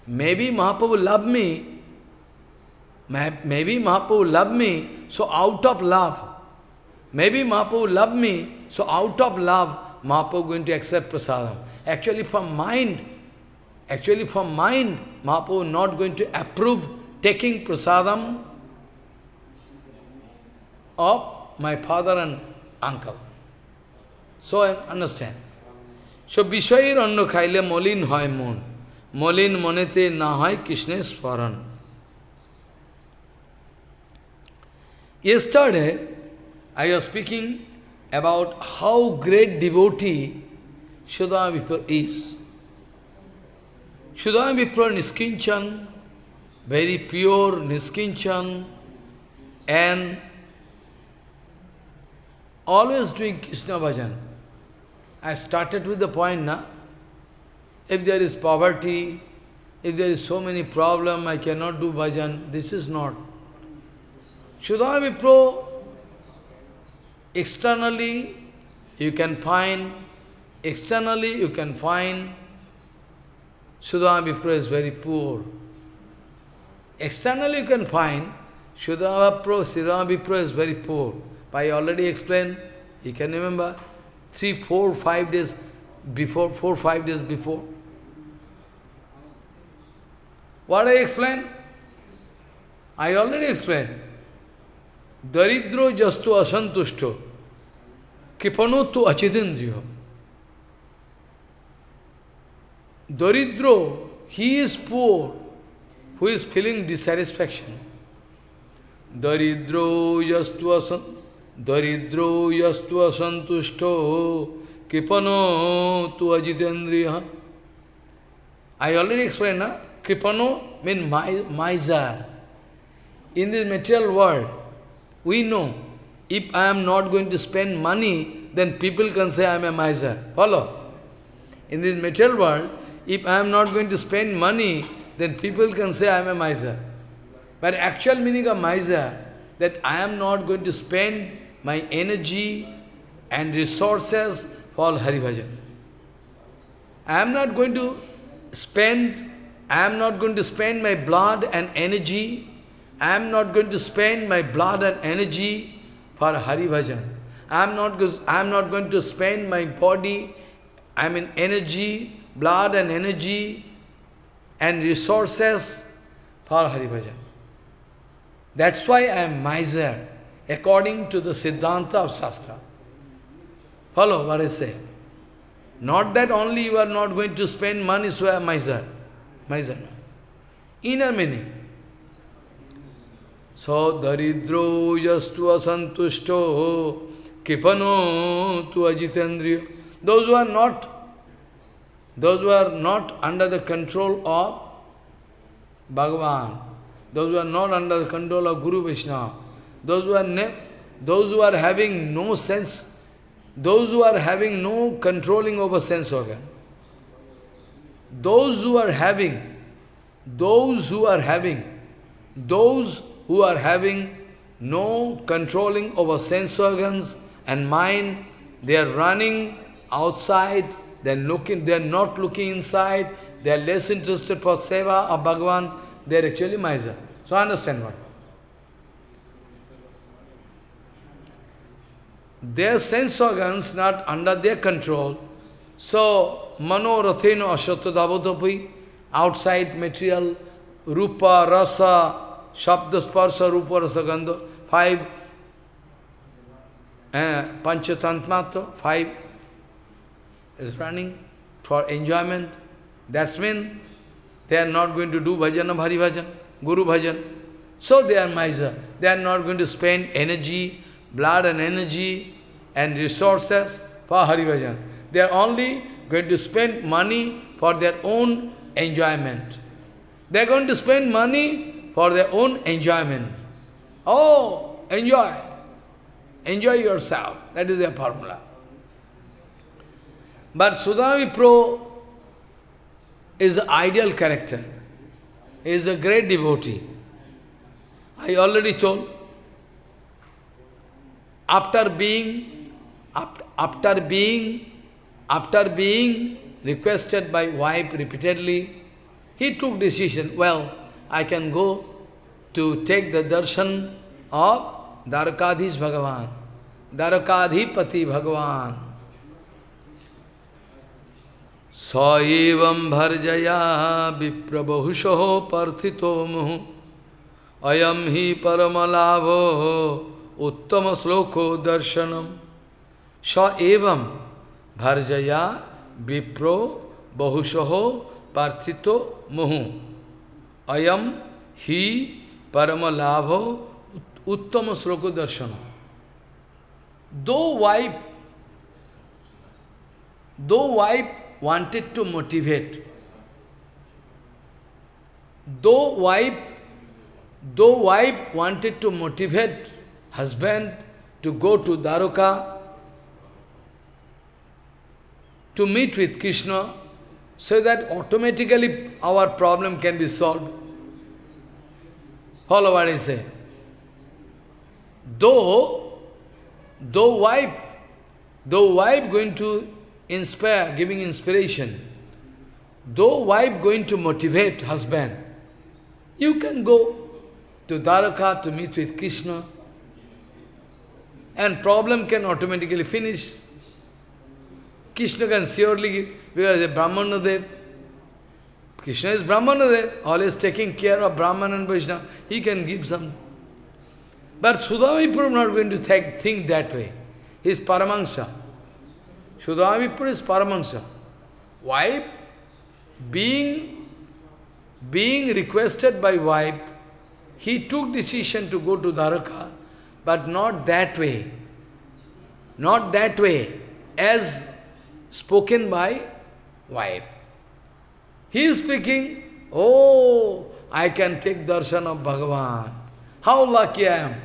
Speaker 1: Maybe Mahaprabhu love me, Maybe Mahaprabhu loved me, so out of love. Maybe Mahaprabhu loved me, so out of love, Mahaprabhu going to accept prasadam. Actually from mind, actually from mind, Mahaprabhu not going to approve taking prasadam of my father and uncle. So I understand. So Vishwair অন্ন খাইলে molin hoy moon, molin monete না হয় কৃষ্ণের Yesterday, I was speaking about how great devotee Sudama is. Sudama Niskinchan, very pure Niskinchan, and always doing Krishna bhajan. I started with the point, na? If there is poverty, if there is so many problem, I cannot do bhajan. This is not. Sudhar Vipro, externally you can find, externally you can find Sudhar Vipro is very poor. Externally you can find Sudhar Vipro, Siddhar Vipro is very poor. I already explained, you can remember, three, four, five days before, four, five days before. What I explained? I already explained. दरिद्रो जस्तु असंतुष्ट कृपणो तु अचिदेन्द्रियो दरिद्रो he is poor who is feeling dissatisfaction दरिद्रो यस्तु दरिद्रो यस्तु असंतुष्ट कृपणो तो अजितेन्द्रिय आई ऑलरेडी एक्सप्लेन ना कृपणो mean miser in this material world We know, if I am not going to spend money, then people can say I am a miser. Follow? In this material world, if I am not going to spend money, then people can say I am a miser. But actual meaning of miser, that I am not going to spend my energy and resources for Hari Bhajan. I am not going to spend, I am not going to spend my blood and energy I am not going to spend my blood and energy for Hari Bhajan. I am not, I am not going to spend my body, I mean energy, blood and energy and resources for Hari Bhajan. That's why I am miser, according to the Siddhanta of Shastra. Follow what I say. Not that only you are not going to spend money, so I am miser. Miser. Inner meaning. सदरिद्रो यस्तु असंतुष्टो किपनो तु अजितेन्द्रिय those are not those are not under the control of Bhagavan those are not under the control of guru विष्णा those are ने those are having no sense those are having no controlling over sense of an those are having those are having those who are having no controlling over sense organs and mind, they are running outside, they are looking, they are not looking inside, they are less interested for seva or Bhagavan, they are actually miser. So understand what? Their sense organs not under their control. So, mano ratheno ashatadavodapi, outside material, rupa, rasa, Shabda sparsha rupa rasagandha, five. Uh, Panchatantmato, five, is running for enjoyment. That's mean they are not going to do bhajan of Hari Bhajan, Guru Bhajan. So they are miser. They are not going to spend energy, blood and energy and resources for Hari Bhajan. They are only going to spend money for their own enjoyment. They are going to spend money for their own enjoyment. Oh, enjoy. Enjoy yourself. That is their formula. But Sudami Pro is an ideal character. He is a great devotee. I already told. After being, after being, after being requested by wife repeatedly, he took decision, well, I can go to take the darshan of Dwarakadhis Bhagavan, Dwarakadhipati Bhagavan. Saivam bharjaya viprabahusho parthito muhu ayam hi paramalavo uttama sloko darshanam sa evam bharjaya vipro बहुशो पार्थितो मुहु अयम ही परम लाभ उत्तम श्लोक दर्शन though wife though wife wanted to motivate though wife though wife wanted to motivate husband to go to Dwaraka to meet with Krishna so that automatically our problem can be solve All over say. Though, though wife, though wife going to inspire, giving inspiration, though wife going to motivate husband, you can go to Dwaraka to meet with Krishna and problem can automatically finish. Krishna can surely, because the Brahmanadev, Krishna is Brahmanadev, always taking care of Brahman and Vaishnava. He can give some. But Sudhavipur is not going to think, think that way. He is Paramahansa. Sudhavipur is Paramahansa. Wife, being, being requested by wife, he took decision to go to Dharaka, but not that way. Not that way, as spoken by wife. He is speaking, Oh, I can take darshan of Bhagavan. How lucky I am.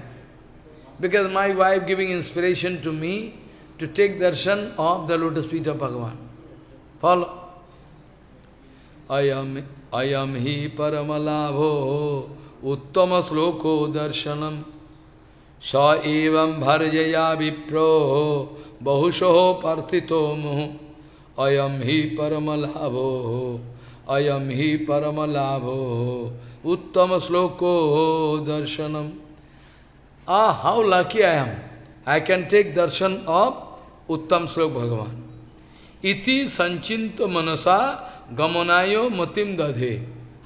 Speaker 1: Because my wife giving inspiration to me to take darshan of the lotus feet of Bhagavan. Follow. I am he paramalabho uttama sloko darshanam sa evam bharjaya vipro विप्रो parthito पर्थितो I am he paramalabho अयम ही परम लाभो उत्तम श्लोको दर्शनम ah how lucky I am I can take darshan of उत्तम श्लोक भगवान इति संचिंत मनसा गमनायो मतिम दधे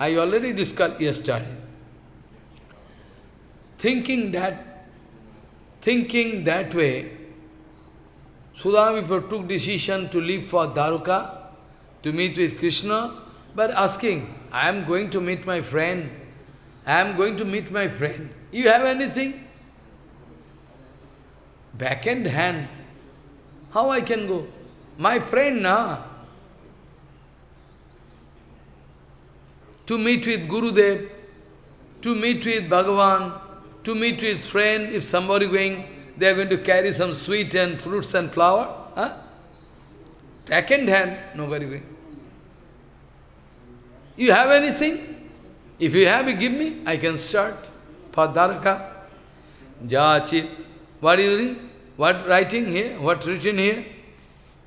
Speaker 1: I already discuss yesterday that thinking thinking way way, Sudhamipur took decision to leave for Dwaraka to meet with Krishna, But asking, I am going to meet my friend. I am going to meet my friend. You have anything? Back and hand. How I can go? My friend, na? To meet with Gurudev, to meet with Bhagavan, to meet with friend, if somebody going, they are going to carry some sweet and fruits and flower. Huh? Back and hand, nobody going. You have anything? If you have give me. I can start. Jachit, what Jachit. you it? What writing here? What written here?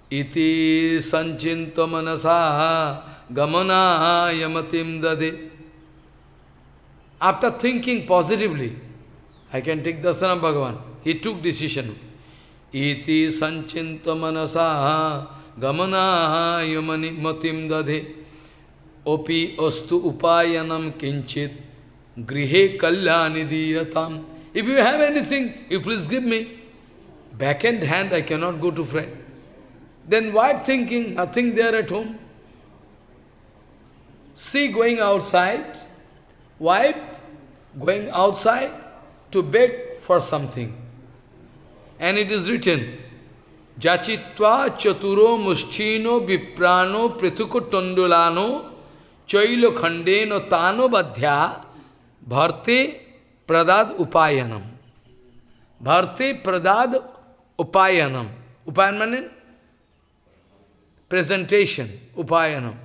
Speaker 1: Iti sanchinta manasaha gamanaha yamatim dade. After thinking positively, I can take Dasana Bhagavan. He took decision. Iti sanchinta manasaha gamanaha yamatim dade. ओपि अस्तु उपायनम किंचित गृहे कल्याणी दीयताम if you have anything you please give me back and hand I cannot go to friend. Then wife thinking, nothing there at home. She going outside, wife going outside to beg for something. And it is written, Jachitva chaturo mushchino viprano prituko tondulano चैल खंडेन तानो बध्या भरते प्रदाद उपायनम भरते प्रदाद उपायनम उपायन माने presentation उपायनम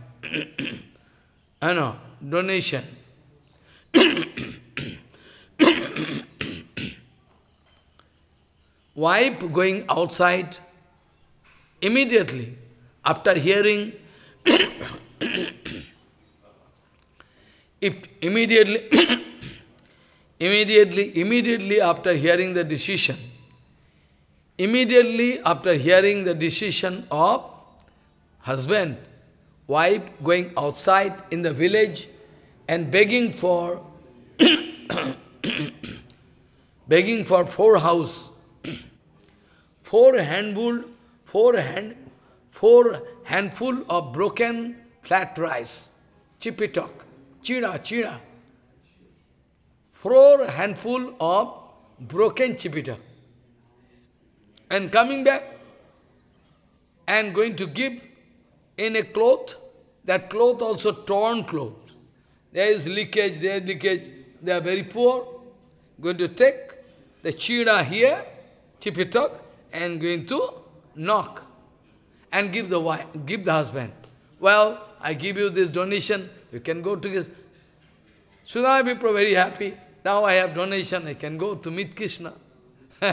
Speaker 1: है ना donation wife going outside immediately after hearing if immediately, (coughs) immediately, immediately after hearing the decision, immediately after hearing the decision of husband, wife going outside in the village and begging for (coughs) begging for four house, (coughs) four handful, four hand, four handful of broken flat rice, chipitok chira, chira. Four handful of broken chipita. And coming back and going to give in a cloth, that cloth also torn cloth. There is leakage, there is leakage. They are very poor. Going to take the chira here, chipitok, and going to knock and give the wife, give the husband. Well, I give you this donation. You can go to his. Sudama Vipra very happy. Now I have donation, I can go to meet Krishna. (laughs) ja,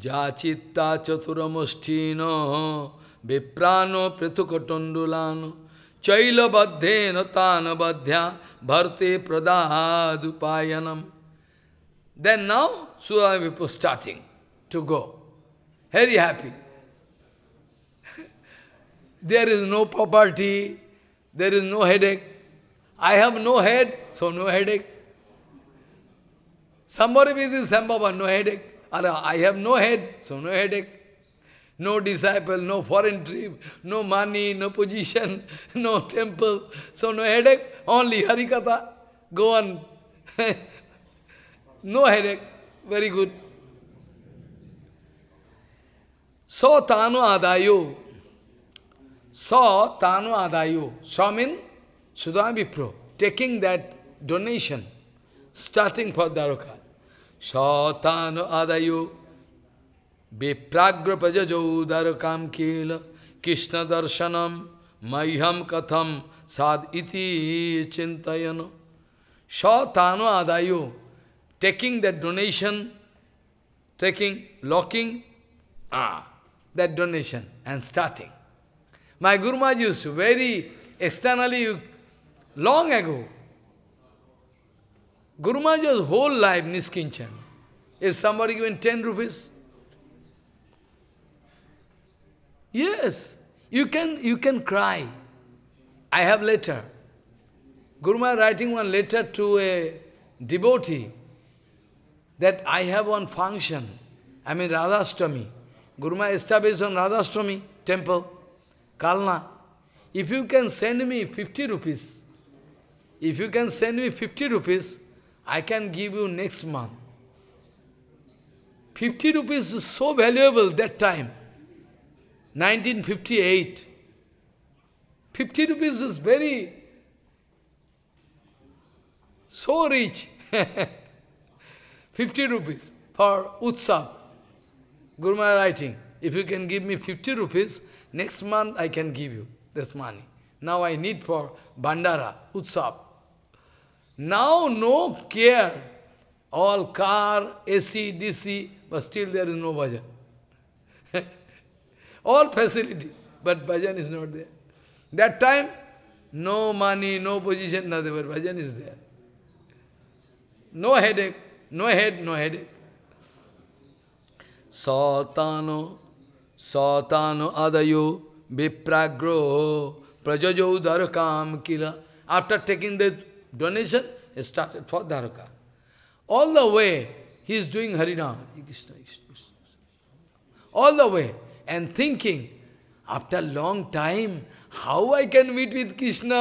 Speaker 1: ja chitta chaturamustino Viprano prithukatundulano Chaila badhe natana badhya Bharti pradahadupayanam Then now Sudama Vipra starting to go. Very happy. There is no poverty, there is no headache. I have no head, so no headache. Somebody visits Sambhava, no headache. I have no head, so no headache. No disciple, no foreign trip, no money, no position, (laughs) no temple, so no headache, only Harikatha. Go on. (laughs) no headache. Very good. So tano adayo so, Tanu Adayu, so mean Sudhami Pro, taking that donation, starting for Daruka. So, Tanu Adayu, Vipragrapajajo Darukam Kila, Krishna Darshanam, Mayham Katham, Sad Iti Chintayano. So, Tanu Adayu, taking that donation, taking, locking, ah, that donation and starting. My Guru Maharaj used to very externally, long ago, Guru Maharaj's whole life niskinchan. If somebody given 10 rupees, yes, you can, you can cry. I have letter. Guru Maharaj writing one letter to a devotee that I have one function. I mean Radhastami. Guru Maharaj established on Radhastami temple. Kalna, if you can send me 50 rupees, if you can send me 50 rupees, I can give you next month. 50 rupees is so valuable that time. 1958. 50 rupees is very, so rich. (laughs) 50 rupees for Utsav. Guru writing, if you can give me 50 rupees, Next month I can give you this money. Now I need for Bandara, Utsav. Now no care. All car, AC, DC, but still there is no bhajan. (laughs) All facility, but bhajan is not there. That time, no money, no position, nothing, but bhajan is there. No headache, no head, no headache. Satano सतानु अदयो विप्राग्रो प्रजजो दरकाम किला after taking the donation started for Dwaraka all the way he is doing Harinam all the way and thinking after long time how I can meet with Krishna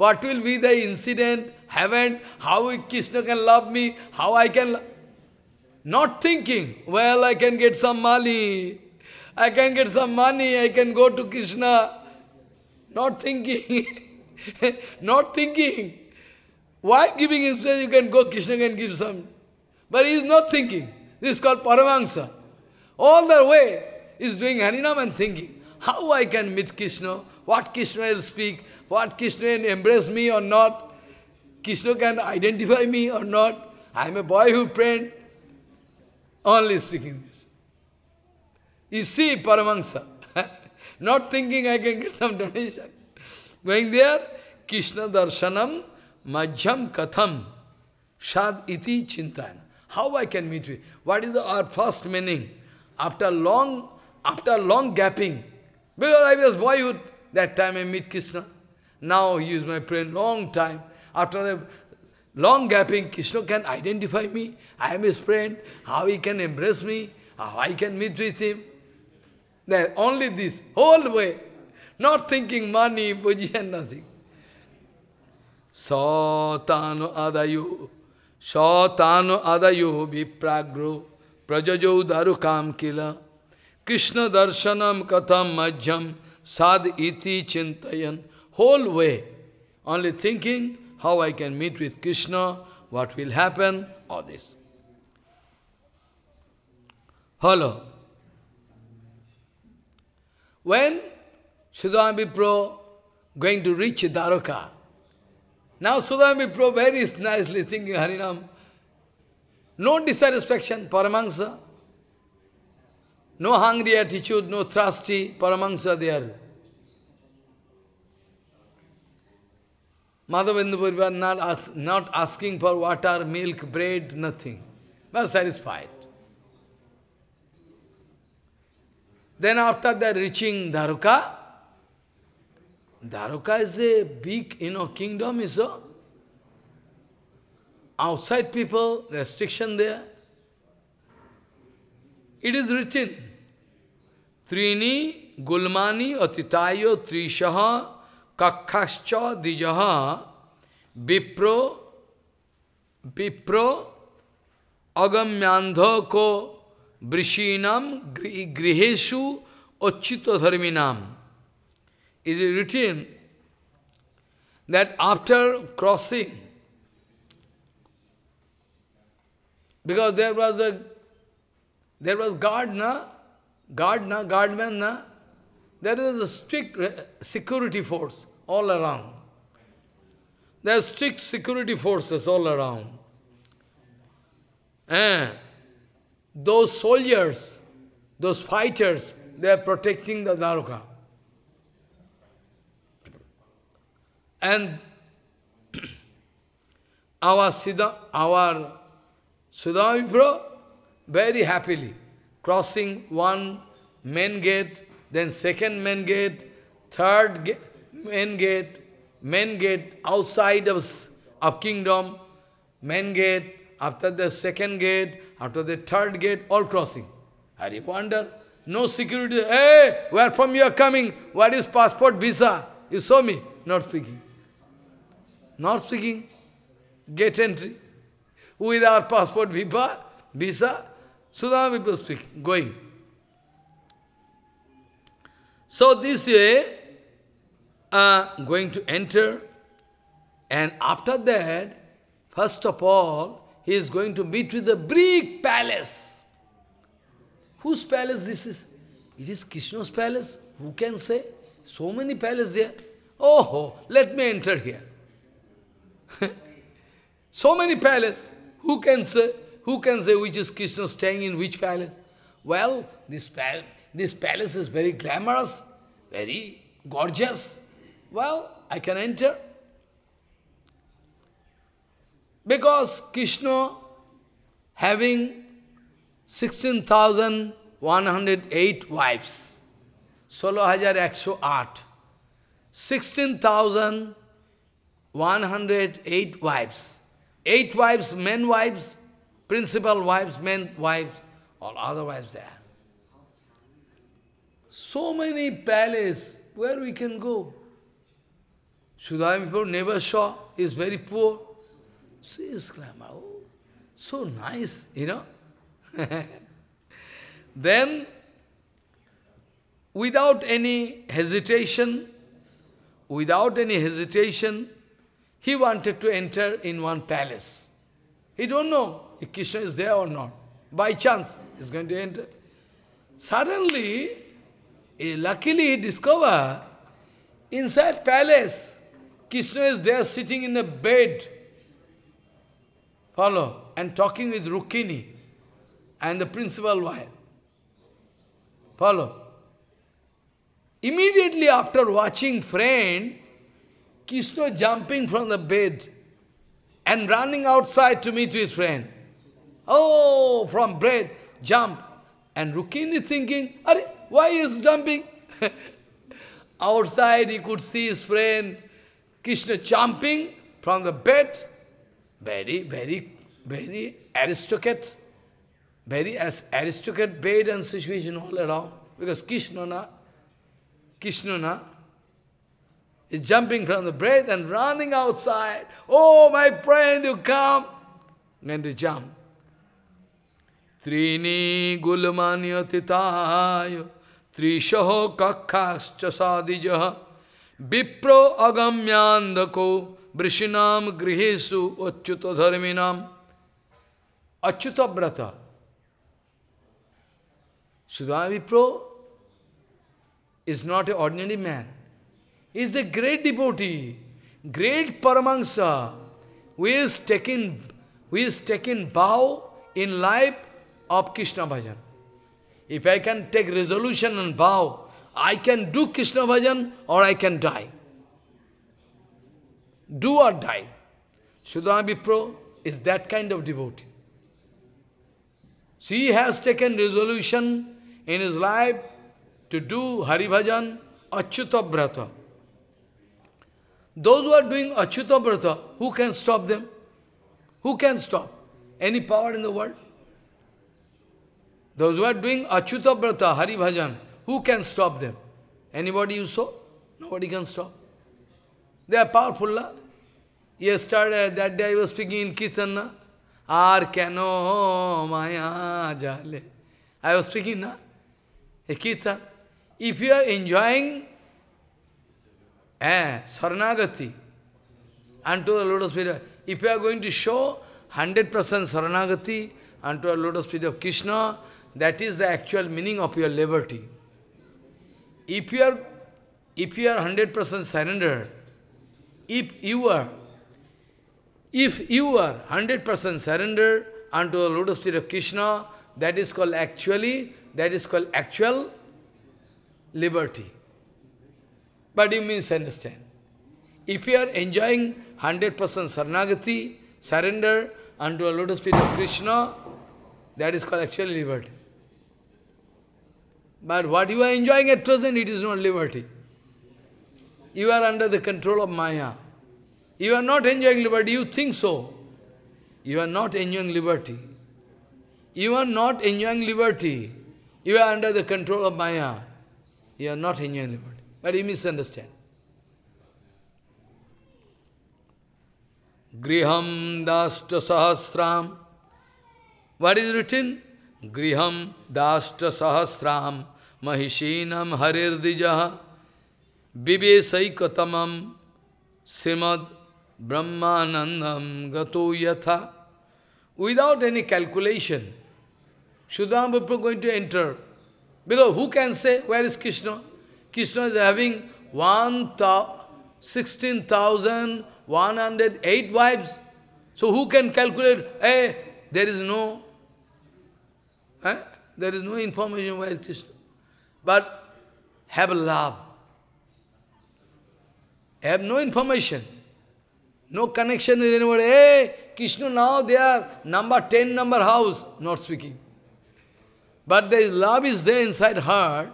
Speaker 1: what will be the incident haven't how Krishna can love me how I can not thinking well I can get some माली I can get some money, I can go to Krishna. Not thinking. (laughs) not thinking. Why giving instead you can go Krishna and give some. But he is not thinking. This is called Paramahansa. All the way is doing Harinam and thinking, how I can meet Krishna, what Krishna will speak, what Krishna will embrace me or not, Krishna can identify me or not, I am a boy who prayed, only speaking. You see Paramahansa, (laughs) not thinking I can get some donation. Going there, Krishna Darshanam Majjham Katham Shad Iti Chintan. How I can meet with? What is the, our first meaning? After long, after long gapping, because I was boyhood, that time I meet Krishna. Now he is my friend, long time. After a long gapping, Krishna can identify me. I am his friend. How he can embrace me. How I can meet with him. That only this, whole way. Not thinking money, position, nothing. Satano adayu, satano adayo vipragro, prajajo darukam kila, Krishna darshanam katham majjam, sad iti chintayan. Whole way, only thinking how I can meet with Krishna, what will happen, all this. Hello. When Sudhama Vipro going to reach Dwaraka, now Sudhama Vipro very nicely thinking Harinam, no dissatisfaction, Paramahansa, no hungry attitude, no thirsty, Paramahansa there. are. Madhavendu Purivar not, ask, not asking for water, milk, bread, nothing, Well satisfied. Then after that reaching Dharuka, Dharuka is a big, you know, kingdom is outside people, restriction there. It is written, Trini, Gulmani, Atitayo, Trishaha, Kakhascha Dijaha, Vipro, Vipro, Agamyandha ko Vrishinam griheshu ochitodharminam. It is written that after crossing, because there was a there was guard na, guard na, guardman na, there is a strict security force all around. There are strict security forces all around. Eh those soldiers, those fighters, they are protecting the Daruka. And (clears throat) our Siddha, our Sudhavipra, very happily, crossing one main gate, then second main gate, third ga main gate, main gate outside of, of kingdom, main gate, after the second gate, after the third gate, all crossing. Hari wonder. No security. Hey, where from you are coming? What is passport, visa? You saw me? Not speaking. Not speaking. Gate entry. With our passport, visa, visa, Sudama people speak, going. So this way, uh, going to enter, and after that, first of all, he is going to meet with a big palace. Whose palace this is? It is Krishna's palace. Who can say? So many palaces here. Oh, let me enter here. (laughs) so many palaces. Who can say? Who can say which is Krishna staying in which palace? Well, this, pal this palace is very glamorous, very gorgeous. Well, I can enter. Because Krishna having 16,108 wives, 16,108, 16,108 wives, 8 wives, men wives, principal wives, men wives, all other wives there. So many palaces where we can go? Sudhamipur never saw, is very poor. She is Oh, so nice, you know. (laughs) then, without any hesitation, without any hesitation, he wanted to enter in one palace. He don't know if Krishna is there or not. By chance, he's going to enter. Suddenly, eh, luckily he discovered, inside palace, Krishna is there sitting in a bed, Follow. And talking with Rukmini and the principal wife. Follow. Immediately after watching friend, Krishna jumping from the bed and running outside to meet his friend. Oh, from bed, jump. And Rukmini thinking, Are, why is jumping? (laughs) outside he could see his friend Krishna jumping from the bed very, very, very aristocrat. Very as aristocrat bed and situation all around. Because Krishna, Krishna is jumping from the bed and running outside. Oh, my friend, you come. and to jump. Trini gulmanyatitayo trishaho kakkhascha sadijaha vipro agamyandako ऋषिनाम गृहेशु अच्युत धर्मीनाम अच्युत व्रत सुधा विप्रो is not a ordinary man is a great डिबोटी great परमांस इज टेकिन हुज टेकिन बाव in life of Krishna bhajan if I can take resolution and bhav I can do Krishna bhajan or I can die do or die. Sudana Vipro is that kind of devotee. She he has taken resolution in his life to do Haribhajan, Achyutabrata. Those who are doing Achyutabrata, who can stop them? Who can stop? Any power in the world? Those who are doing Hari Haribhajan, who can stop them? Anybody you saw? Nobody can stop. They are powerful. La? Yesterday, that day I was speaking in Kirtana. Ar kano maya jale. I was speaking, na? A Kirtan. If you are enjoying eh, Saranagati unto the lotus feet, if you are going to show 100% Saranagati unto the lotus feet of Krishna, that is the actual meaning of your liberty. If you are, if you are 100% surrendered, if you are, if you are 100% surrendered unto the lotus feet of Krishna, that is called actually, that is called actual liberty. But you misunderstand. If you are enjoying 100% sarnagati, surrender unto a lotus feet of Krishna, that is called actual liberty. But what you are enjoying at present, it is not liberty. You are under the control of Maya. You are not enjoying liberty, you think so. You are not enjoying liberty. You are not enjoying liberty. You are under the control of Maya. You are not enjoying liberty. But you misunderstand. Griham Dashta Sahasram. What is written? Griham Dashta Sahasram Mahishinam Harir Dijaha. Vivesaikatamam Simad Brahmanandam Gato Yatha. Without any calculation, Sudama Prabhu going to enter. Because who can say where is Krishna? Krishna is having 16,108 wives. So who can calculate, hey, eh, there is no, eh? there is no information where Krishna. But have love have no information. No connection with anybody. Hey, Krishna, now they are number 10 number house. Not speaking. But the love is there inside heart.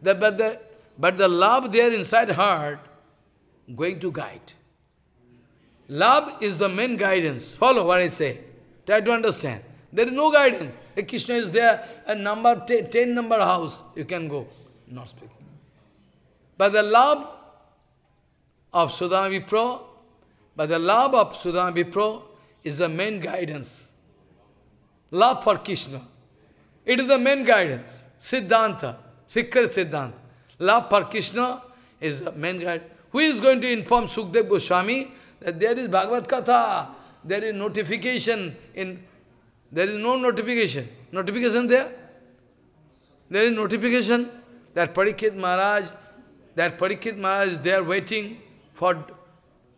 Speaker 1: The, but, the, but the love there inside heart going to guide. Love is the main guidance. Follow what I say. Try to understand. There is no guidance. A Krishna is there, a number 10 number house, you can go. Not speaking. But the love of Sudama Vipro, but the love of Sudama Vipro is the main guidance. Love for Krishna. It is the main guidance. Siddhanta, Sikra Siddhanta. Love for Krishna is the main guide. Who is going to inform Sukdev Goswami that there is Bhagavad Katha, there is notification in, there is no notification. Notification there? There is notification that Parikit Maharaj, that Parikit Maharaj is there waiting for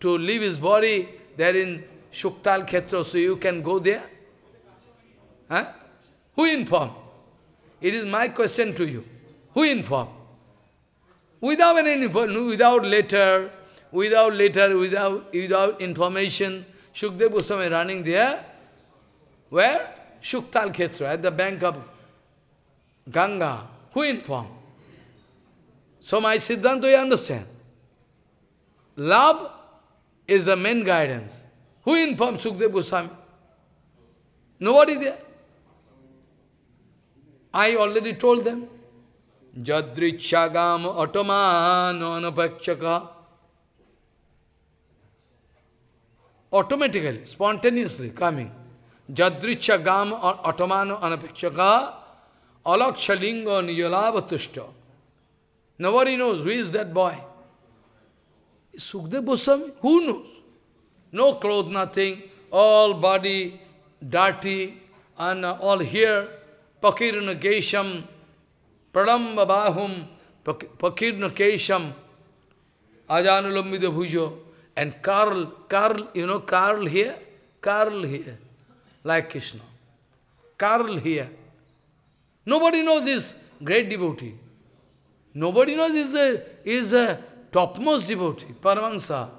Speaker 1: to leave his body, there in Shuktal Khetra, so you can go there? Huh? Who inform? It is my question to you. Who inform? Without any without letter, without letter, without without information, Shukdev Goswami running there. Where? Shuktal Khetra, at the bank of Ganga. Who inform? So my Siddhanta, you understand? Love is the main guidance. Who informed Sukdev Goswami? Nobody there. I already told them. Jadrichagam otomanonapakchaka. Automatically, spontaneously coming. Jadrichagam otomano anapakchaka. Alakshalinga niyalava tushta. Nobody knows who is that boy. Sukhdev Goswami, who knows? No clothes, nothing, all body dirty, and uh, all here, Pakirna Gesham, Pradamba Bahum, Pakirna Kesham, Ajanulambida Bhujo, and Karl, Karl, you know Karl here? Karl here, like Krishna. Karl here. Nobody knows this great devotee. Nobody knows uh, is a, is a topmost devotee, Paramahansa,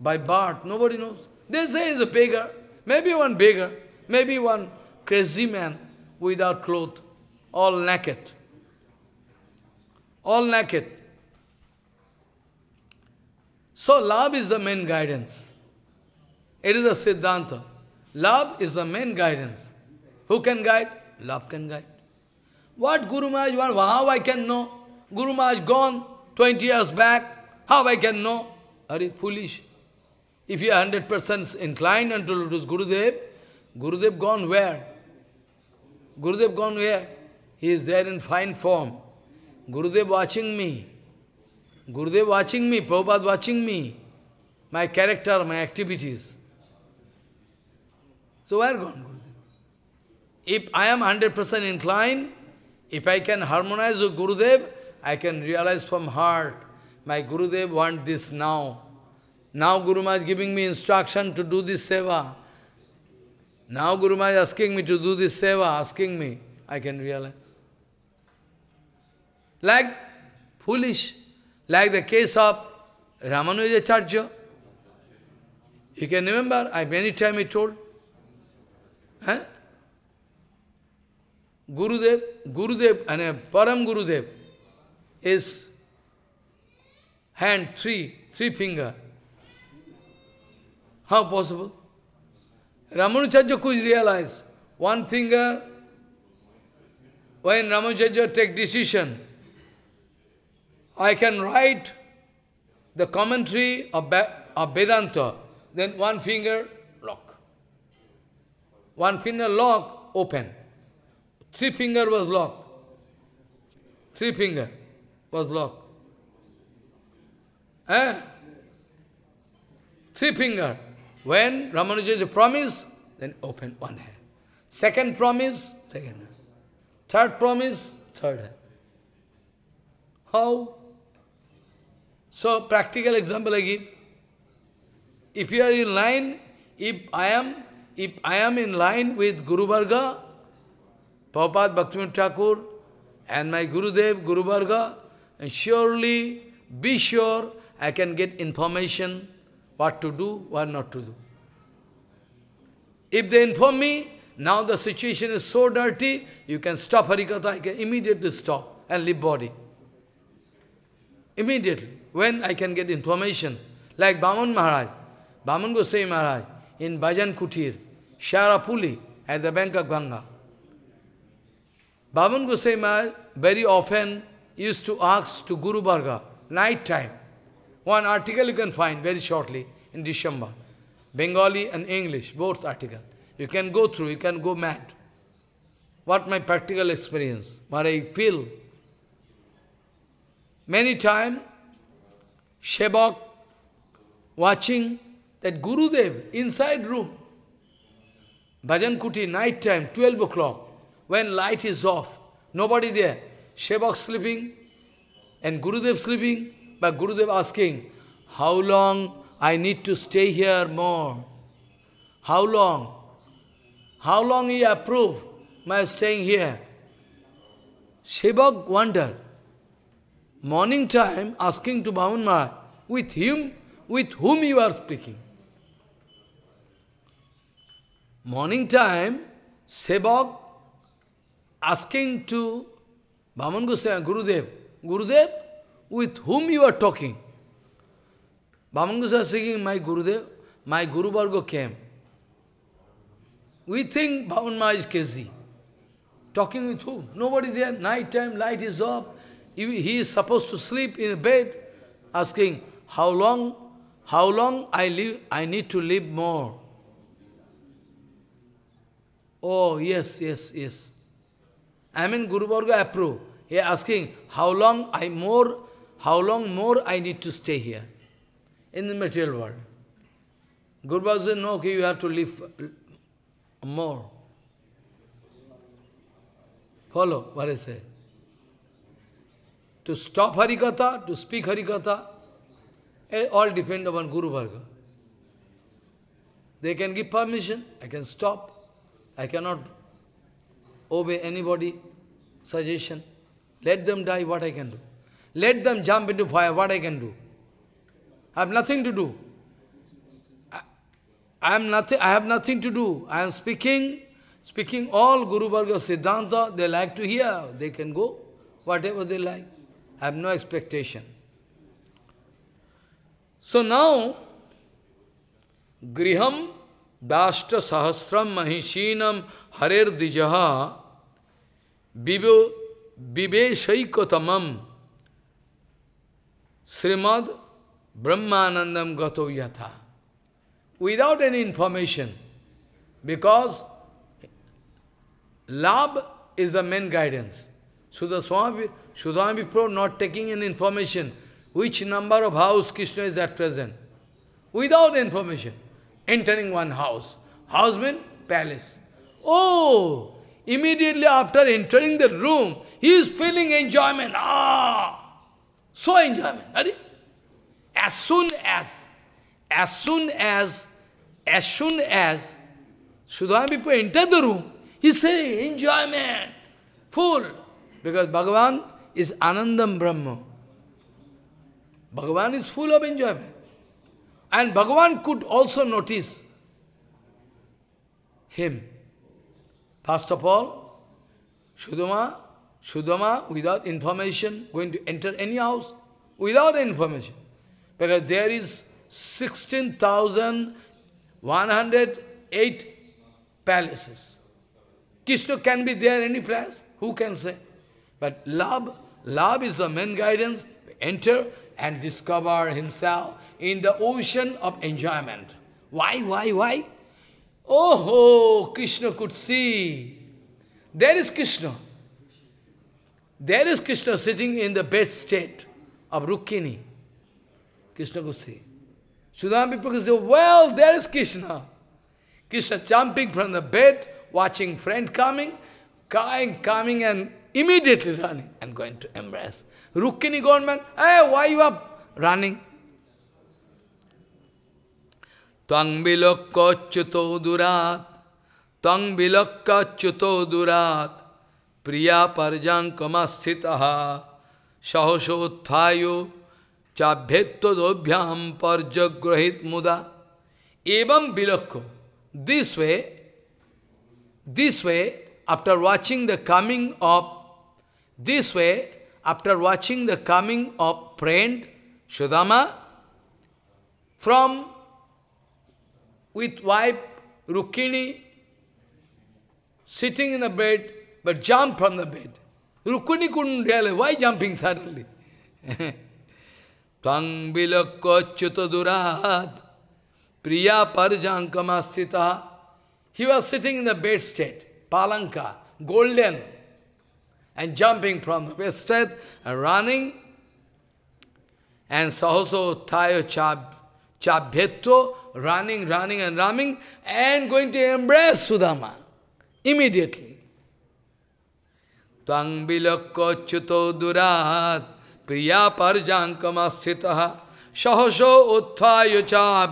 Speaker 1: by birth, nobody knows. They say he's a beggar, maybe one beggar, maybe one crazy man without clothes, all naked. All naked. So love is the main guidance. It is the Siddhanta. Love is the main guidance. Who can guide? Love can guide. What Guru Maharaj want? How I can know? Guru Maharaj gone 20 years back. How I can know? Are you foolish? If you are 100% inclined unto Lotus Gurudev, Gurudev gone where? Gurudev gone where? He is there in fine form. Gurudev watching me. Gurudev watching me, Prabhupada watching me, my character, my activities. So where gone Gurudev? If I am 100% inclined, if I can harmonize with Gurudev, I can realize from heart my Gurudev want this now. Now Guru Maharaj is giving me instruction to do this seva. Now Guru Maharaj is asking me to do this seva, asking me. I can realize. Like foolish, like the case of Ramanujacharya. You can remember, I many times I told. Eh? Gurudev, Gurudev, and Param Gurudev is hand, three, three finger. How possible? Ramanucharya could realize, one finger, when Ramanucharya take decision, I can write the commentary of, of Vedanta, then one finger lock. One finger lock, open. Three finger was locked. Three finger was locked. Eh? Three finger. When Ramanujaji promise, then open one hand. Second promise, second hand. Third promise, third hand. How? So, practical example I give. If you are in line, if I am, if I am in line with Guru Varga, Prabhupada Bhaktivinoda Thakur, and my Gurudev, Guru Varga, and surely be sure I can get information what to do, what not to do. If they inform me, now the situation is so dirty, you can stop Harikatha, I can immediately stop and leave body. Immediately, when I can get information. Like Baman Maharaj, Baman Goswami Maharaj, in Bhajan Kutir, Sharapuli, at the bank of Ganga. Bhavan Goswami Maharaj very often used to ask to Guru Bhargava, night time, one article you can find very shortly in December. Bengali and English, both article. You can go through, you can go mad. What my practical experience, what I feel. Many time, Shebok watching that Gurudev inside room, Bhajan Kuti, night time, 12 o'clock, when light is off, nobody there, Shebok sleeping and Gurudev sleeping, but Gurudev asking, how long I need to stay here more? How long? How long he approve my staying here? Sevak wondered. Morning time, asking to Bhavan Maharaj, with him, with whom you are speaking? Morning time, Sebag asking to Bhaman Goswami, Gurudev, Gurudev, with whom you are talking. Bhamangusa is saying, my Gurudev, my Guru Bhargava came. We think Bhavanma is crazy. Talking with whom? Nobody there. Night time, light is off. He, is supposed to sleep in a bed, asking, how long, how long I live, I need to live more. Oh, yes, yes, yes. I mean, Guru Bhargava approve. He asking, how long I more how long more I need to stay here in the material world. Guru Baba said, no, okay, you have to live uh, more. Follow what I say. To stop Harikatha, to speak Harikatha, it all depend upon Guru Varga. They can give permission, I can stop. I cannot obey anybody suggestion. Let them die, what I can do. Let them jump into fire, what I can do? I have nothing to do. I, I am nothing, I have nothing to do. I am speaking, speaking all Guru Varga Siddhanta, they like to hear, they can go, whatever they like. I have no expectation. So now, Griham Dashta Sahasram Mahishinam Harer Dijaha Viveshaikamam Srimad Brahmanandam Gato Yatha. Without any information. Because love is the main guidance. So the Swami, Swami Pro not taking any information. Which number of house Krishna is at present? Without information. Entering one house. House means palace. Oh! Immediately after entering the room, he is feeling enjoyment. Ah! So enjoyment. ready? As soon as, as soon as, as soon as Sudhama people enter the room, he say enjoyment, full. Because Bhagavan is Anandam Brahma. Bhagavan is full of enjoyment. And Bhagavan could also notice him. First of all, Sudhama Sudama, without information, going to enter any house without information. Because there is 16,108 palaces. Krishna can be there any place, who can say? But love, love is the main guidance. Enter and discover himself in the ocean of enjoyment. Why, why, why? Oh, oh Krishna could see. There is Krishna. There is Krishna sitting in the bed state of Rukkini. Krishna could see. Sudhambi Prakash well, there is Krishna. Krishna jumping from the bed, watching friend coming, coming, coming and immediately running and going to embrace. Rukkini government, hey, why you are running? Twang vilokka chuto durat, twang vilokka chuto durat, प्रिया पर्जंकमस्थित सहसोत्थायो चाभ्यत्वदोभ्याम पर्जग्रहित muda. एवं विलक्ष this way, this way, after watching the coming of, this way, after watching the coming of friend Shudama from with wife Rukini, sitting in the bed, but jumped from the bed. Rukmini couldn't realize, why jumping suddenly? Tang vilakkochuta durat priya parjankamasita He was sitting in the bed state, palanka, golden, and jumping from the bed state, and running, and sahoso tayo chab, running, running and running, and going to embrace Sudama immediately. Tvang chuto durat priya parjankamasthitaha sahaso utthaya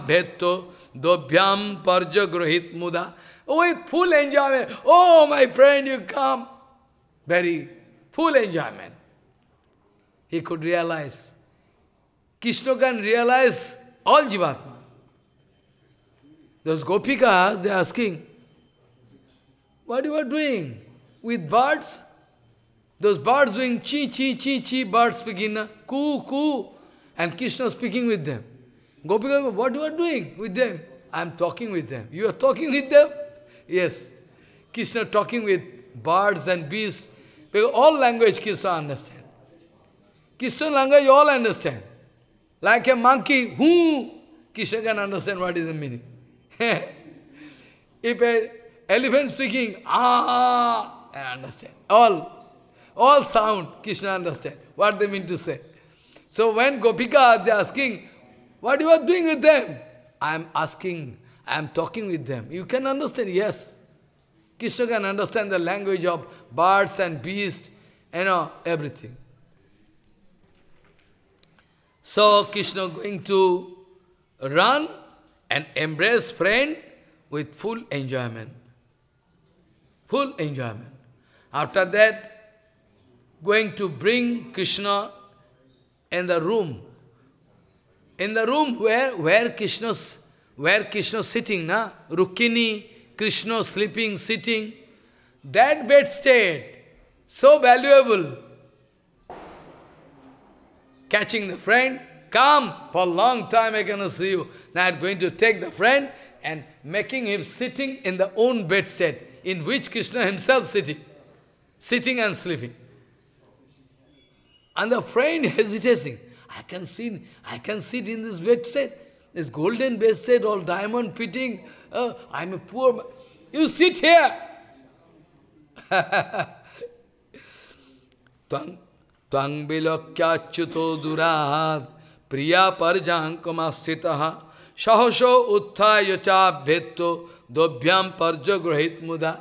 Speaker 1: bhetto dobhyam parjagrahit muda. Oh, with full enjoyment. Oh, my friend, you come. Very full enjoyment. He could realize. Krishna can realize all Jivatma. Those gopikas, they are asking, what you are doing? With birds? Those birds doing chi, chi, chi, chi, birds speaking, coo, coo, and Krishna speaking with them. Gopika, what you are doing with them? I am talking with them. You are talking with them? Yes. Krishna talking with birds and bees. Because all language Krishna understand. Krishna language all understand. Like a monkey, who Krishna can understand what is the meaning. (laughs) if an elephant speaking, ah, I understand. All all sound, Krishna understand what they mean to say. So when Gopika, they are asking, what you are doing with them? I am asking, I am talking with them. You can understand, yes. Krishna can understand the language of birds and beasts, you know, everything. So Krishna going to run and embrace friend with full enjoyment. Full enjoyment. After that, going to bring Krishna in the room. In the room where, where Krishna's where Krishna sitting, na? Rukini, Krishna sleeping, sitting. That bed state, so valuable. Catching the friend, come, for a long time I cannot see you. Now I'm going to take the friend and making him sitting in the own bed set, in which Krishna himself sitting, sitting and sleeping. And the friend (laughs) hesitating. I can sit, I can sit in this set, this golden set, all diamond fitting. Uh, I'm a poor man. You sit here. (laughs) Tang chuto durad priya parjankamastitaha sahaso Shahosho cha bhetto dobhyam parjagrahit muda.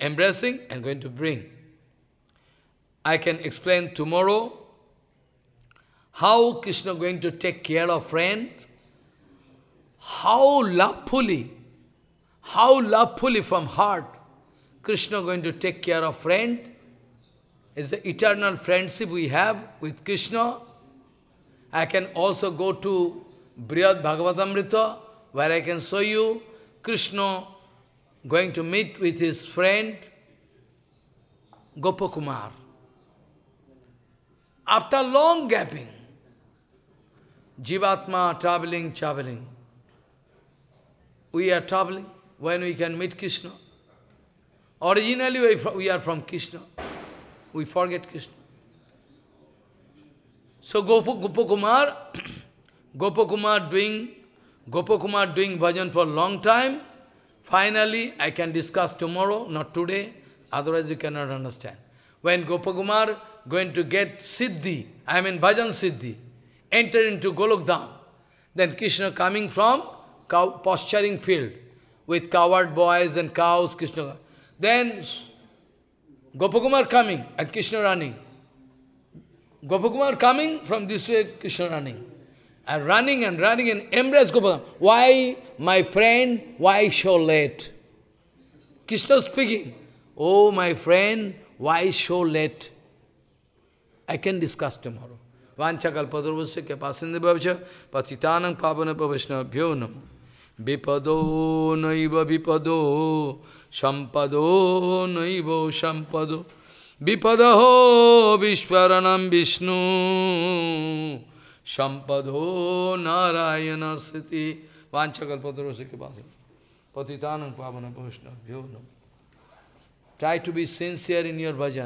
Speaker 1: Embracing and going to bring. I can explain tomorrow how Krishna going to take care of friend, how lovefully, how lovefully from heart Krishna going to take care of friend, is the eternal friendship we have with Krishna. I can also go to Brihad Bhagavatamrita, where I can show you Krishna going to meet with his friend Gopakumar. After long gapping, Jivatma traveling, traveling. We are traveling when we can meet Krishna. Originally we are from Krishna. We forget Krishna. So Gopakumar, (clears throat) Kumar doing, Gopakumar doing bhajan for a long time. Finally, I can discuss tomorrow, not today. Otherwise you cannot understand. When Gopakumar going to get Siddhi, I mean Bhajan Siddhi, enter into Golokdham. Then Krishna coming from cow, posturing field with coward boys and cows, Krishna. Then Gopakumar coming and Krishna running. Gopakumar coming from this way, Krishna running. And running and running and embrace Gopakumar. Why, my friend, why so late? Krishna speaking, Oh, my friend, why so late? I can discuss tomorrow. Vancha kalpadurvasya kapasindabhavcha patitanam pavanapavashnabhyo namo. Vipado naiva vipado sampado naiva sampado vipadaho vishwaranam vishnu sampado narayana sriti vancha kalpadurvasya kapasindabhavcha patitanam pavanapavashnabhyo namo. Try to be sincere in your bhajan.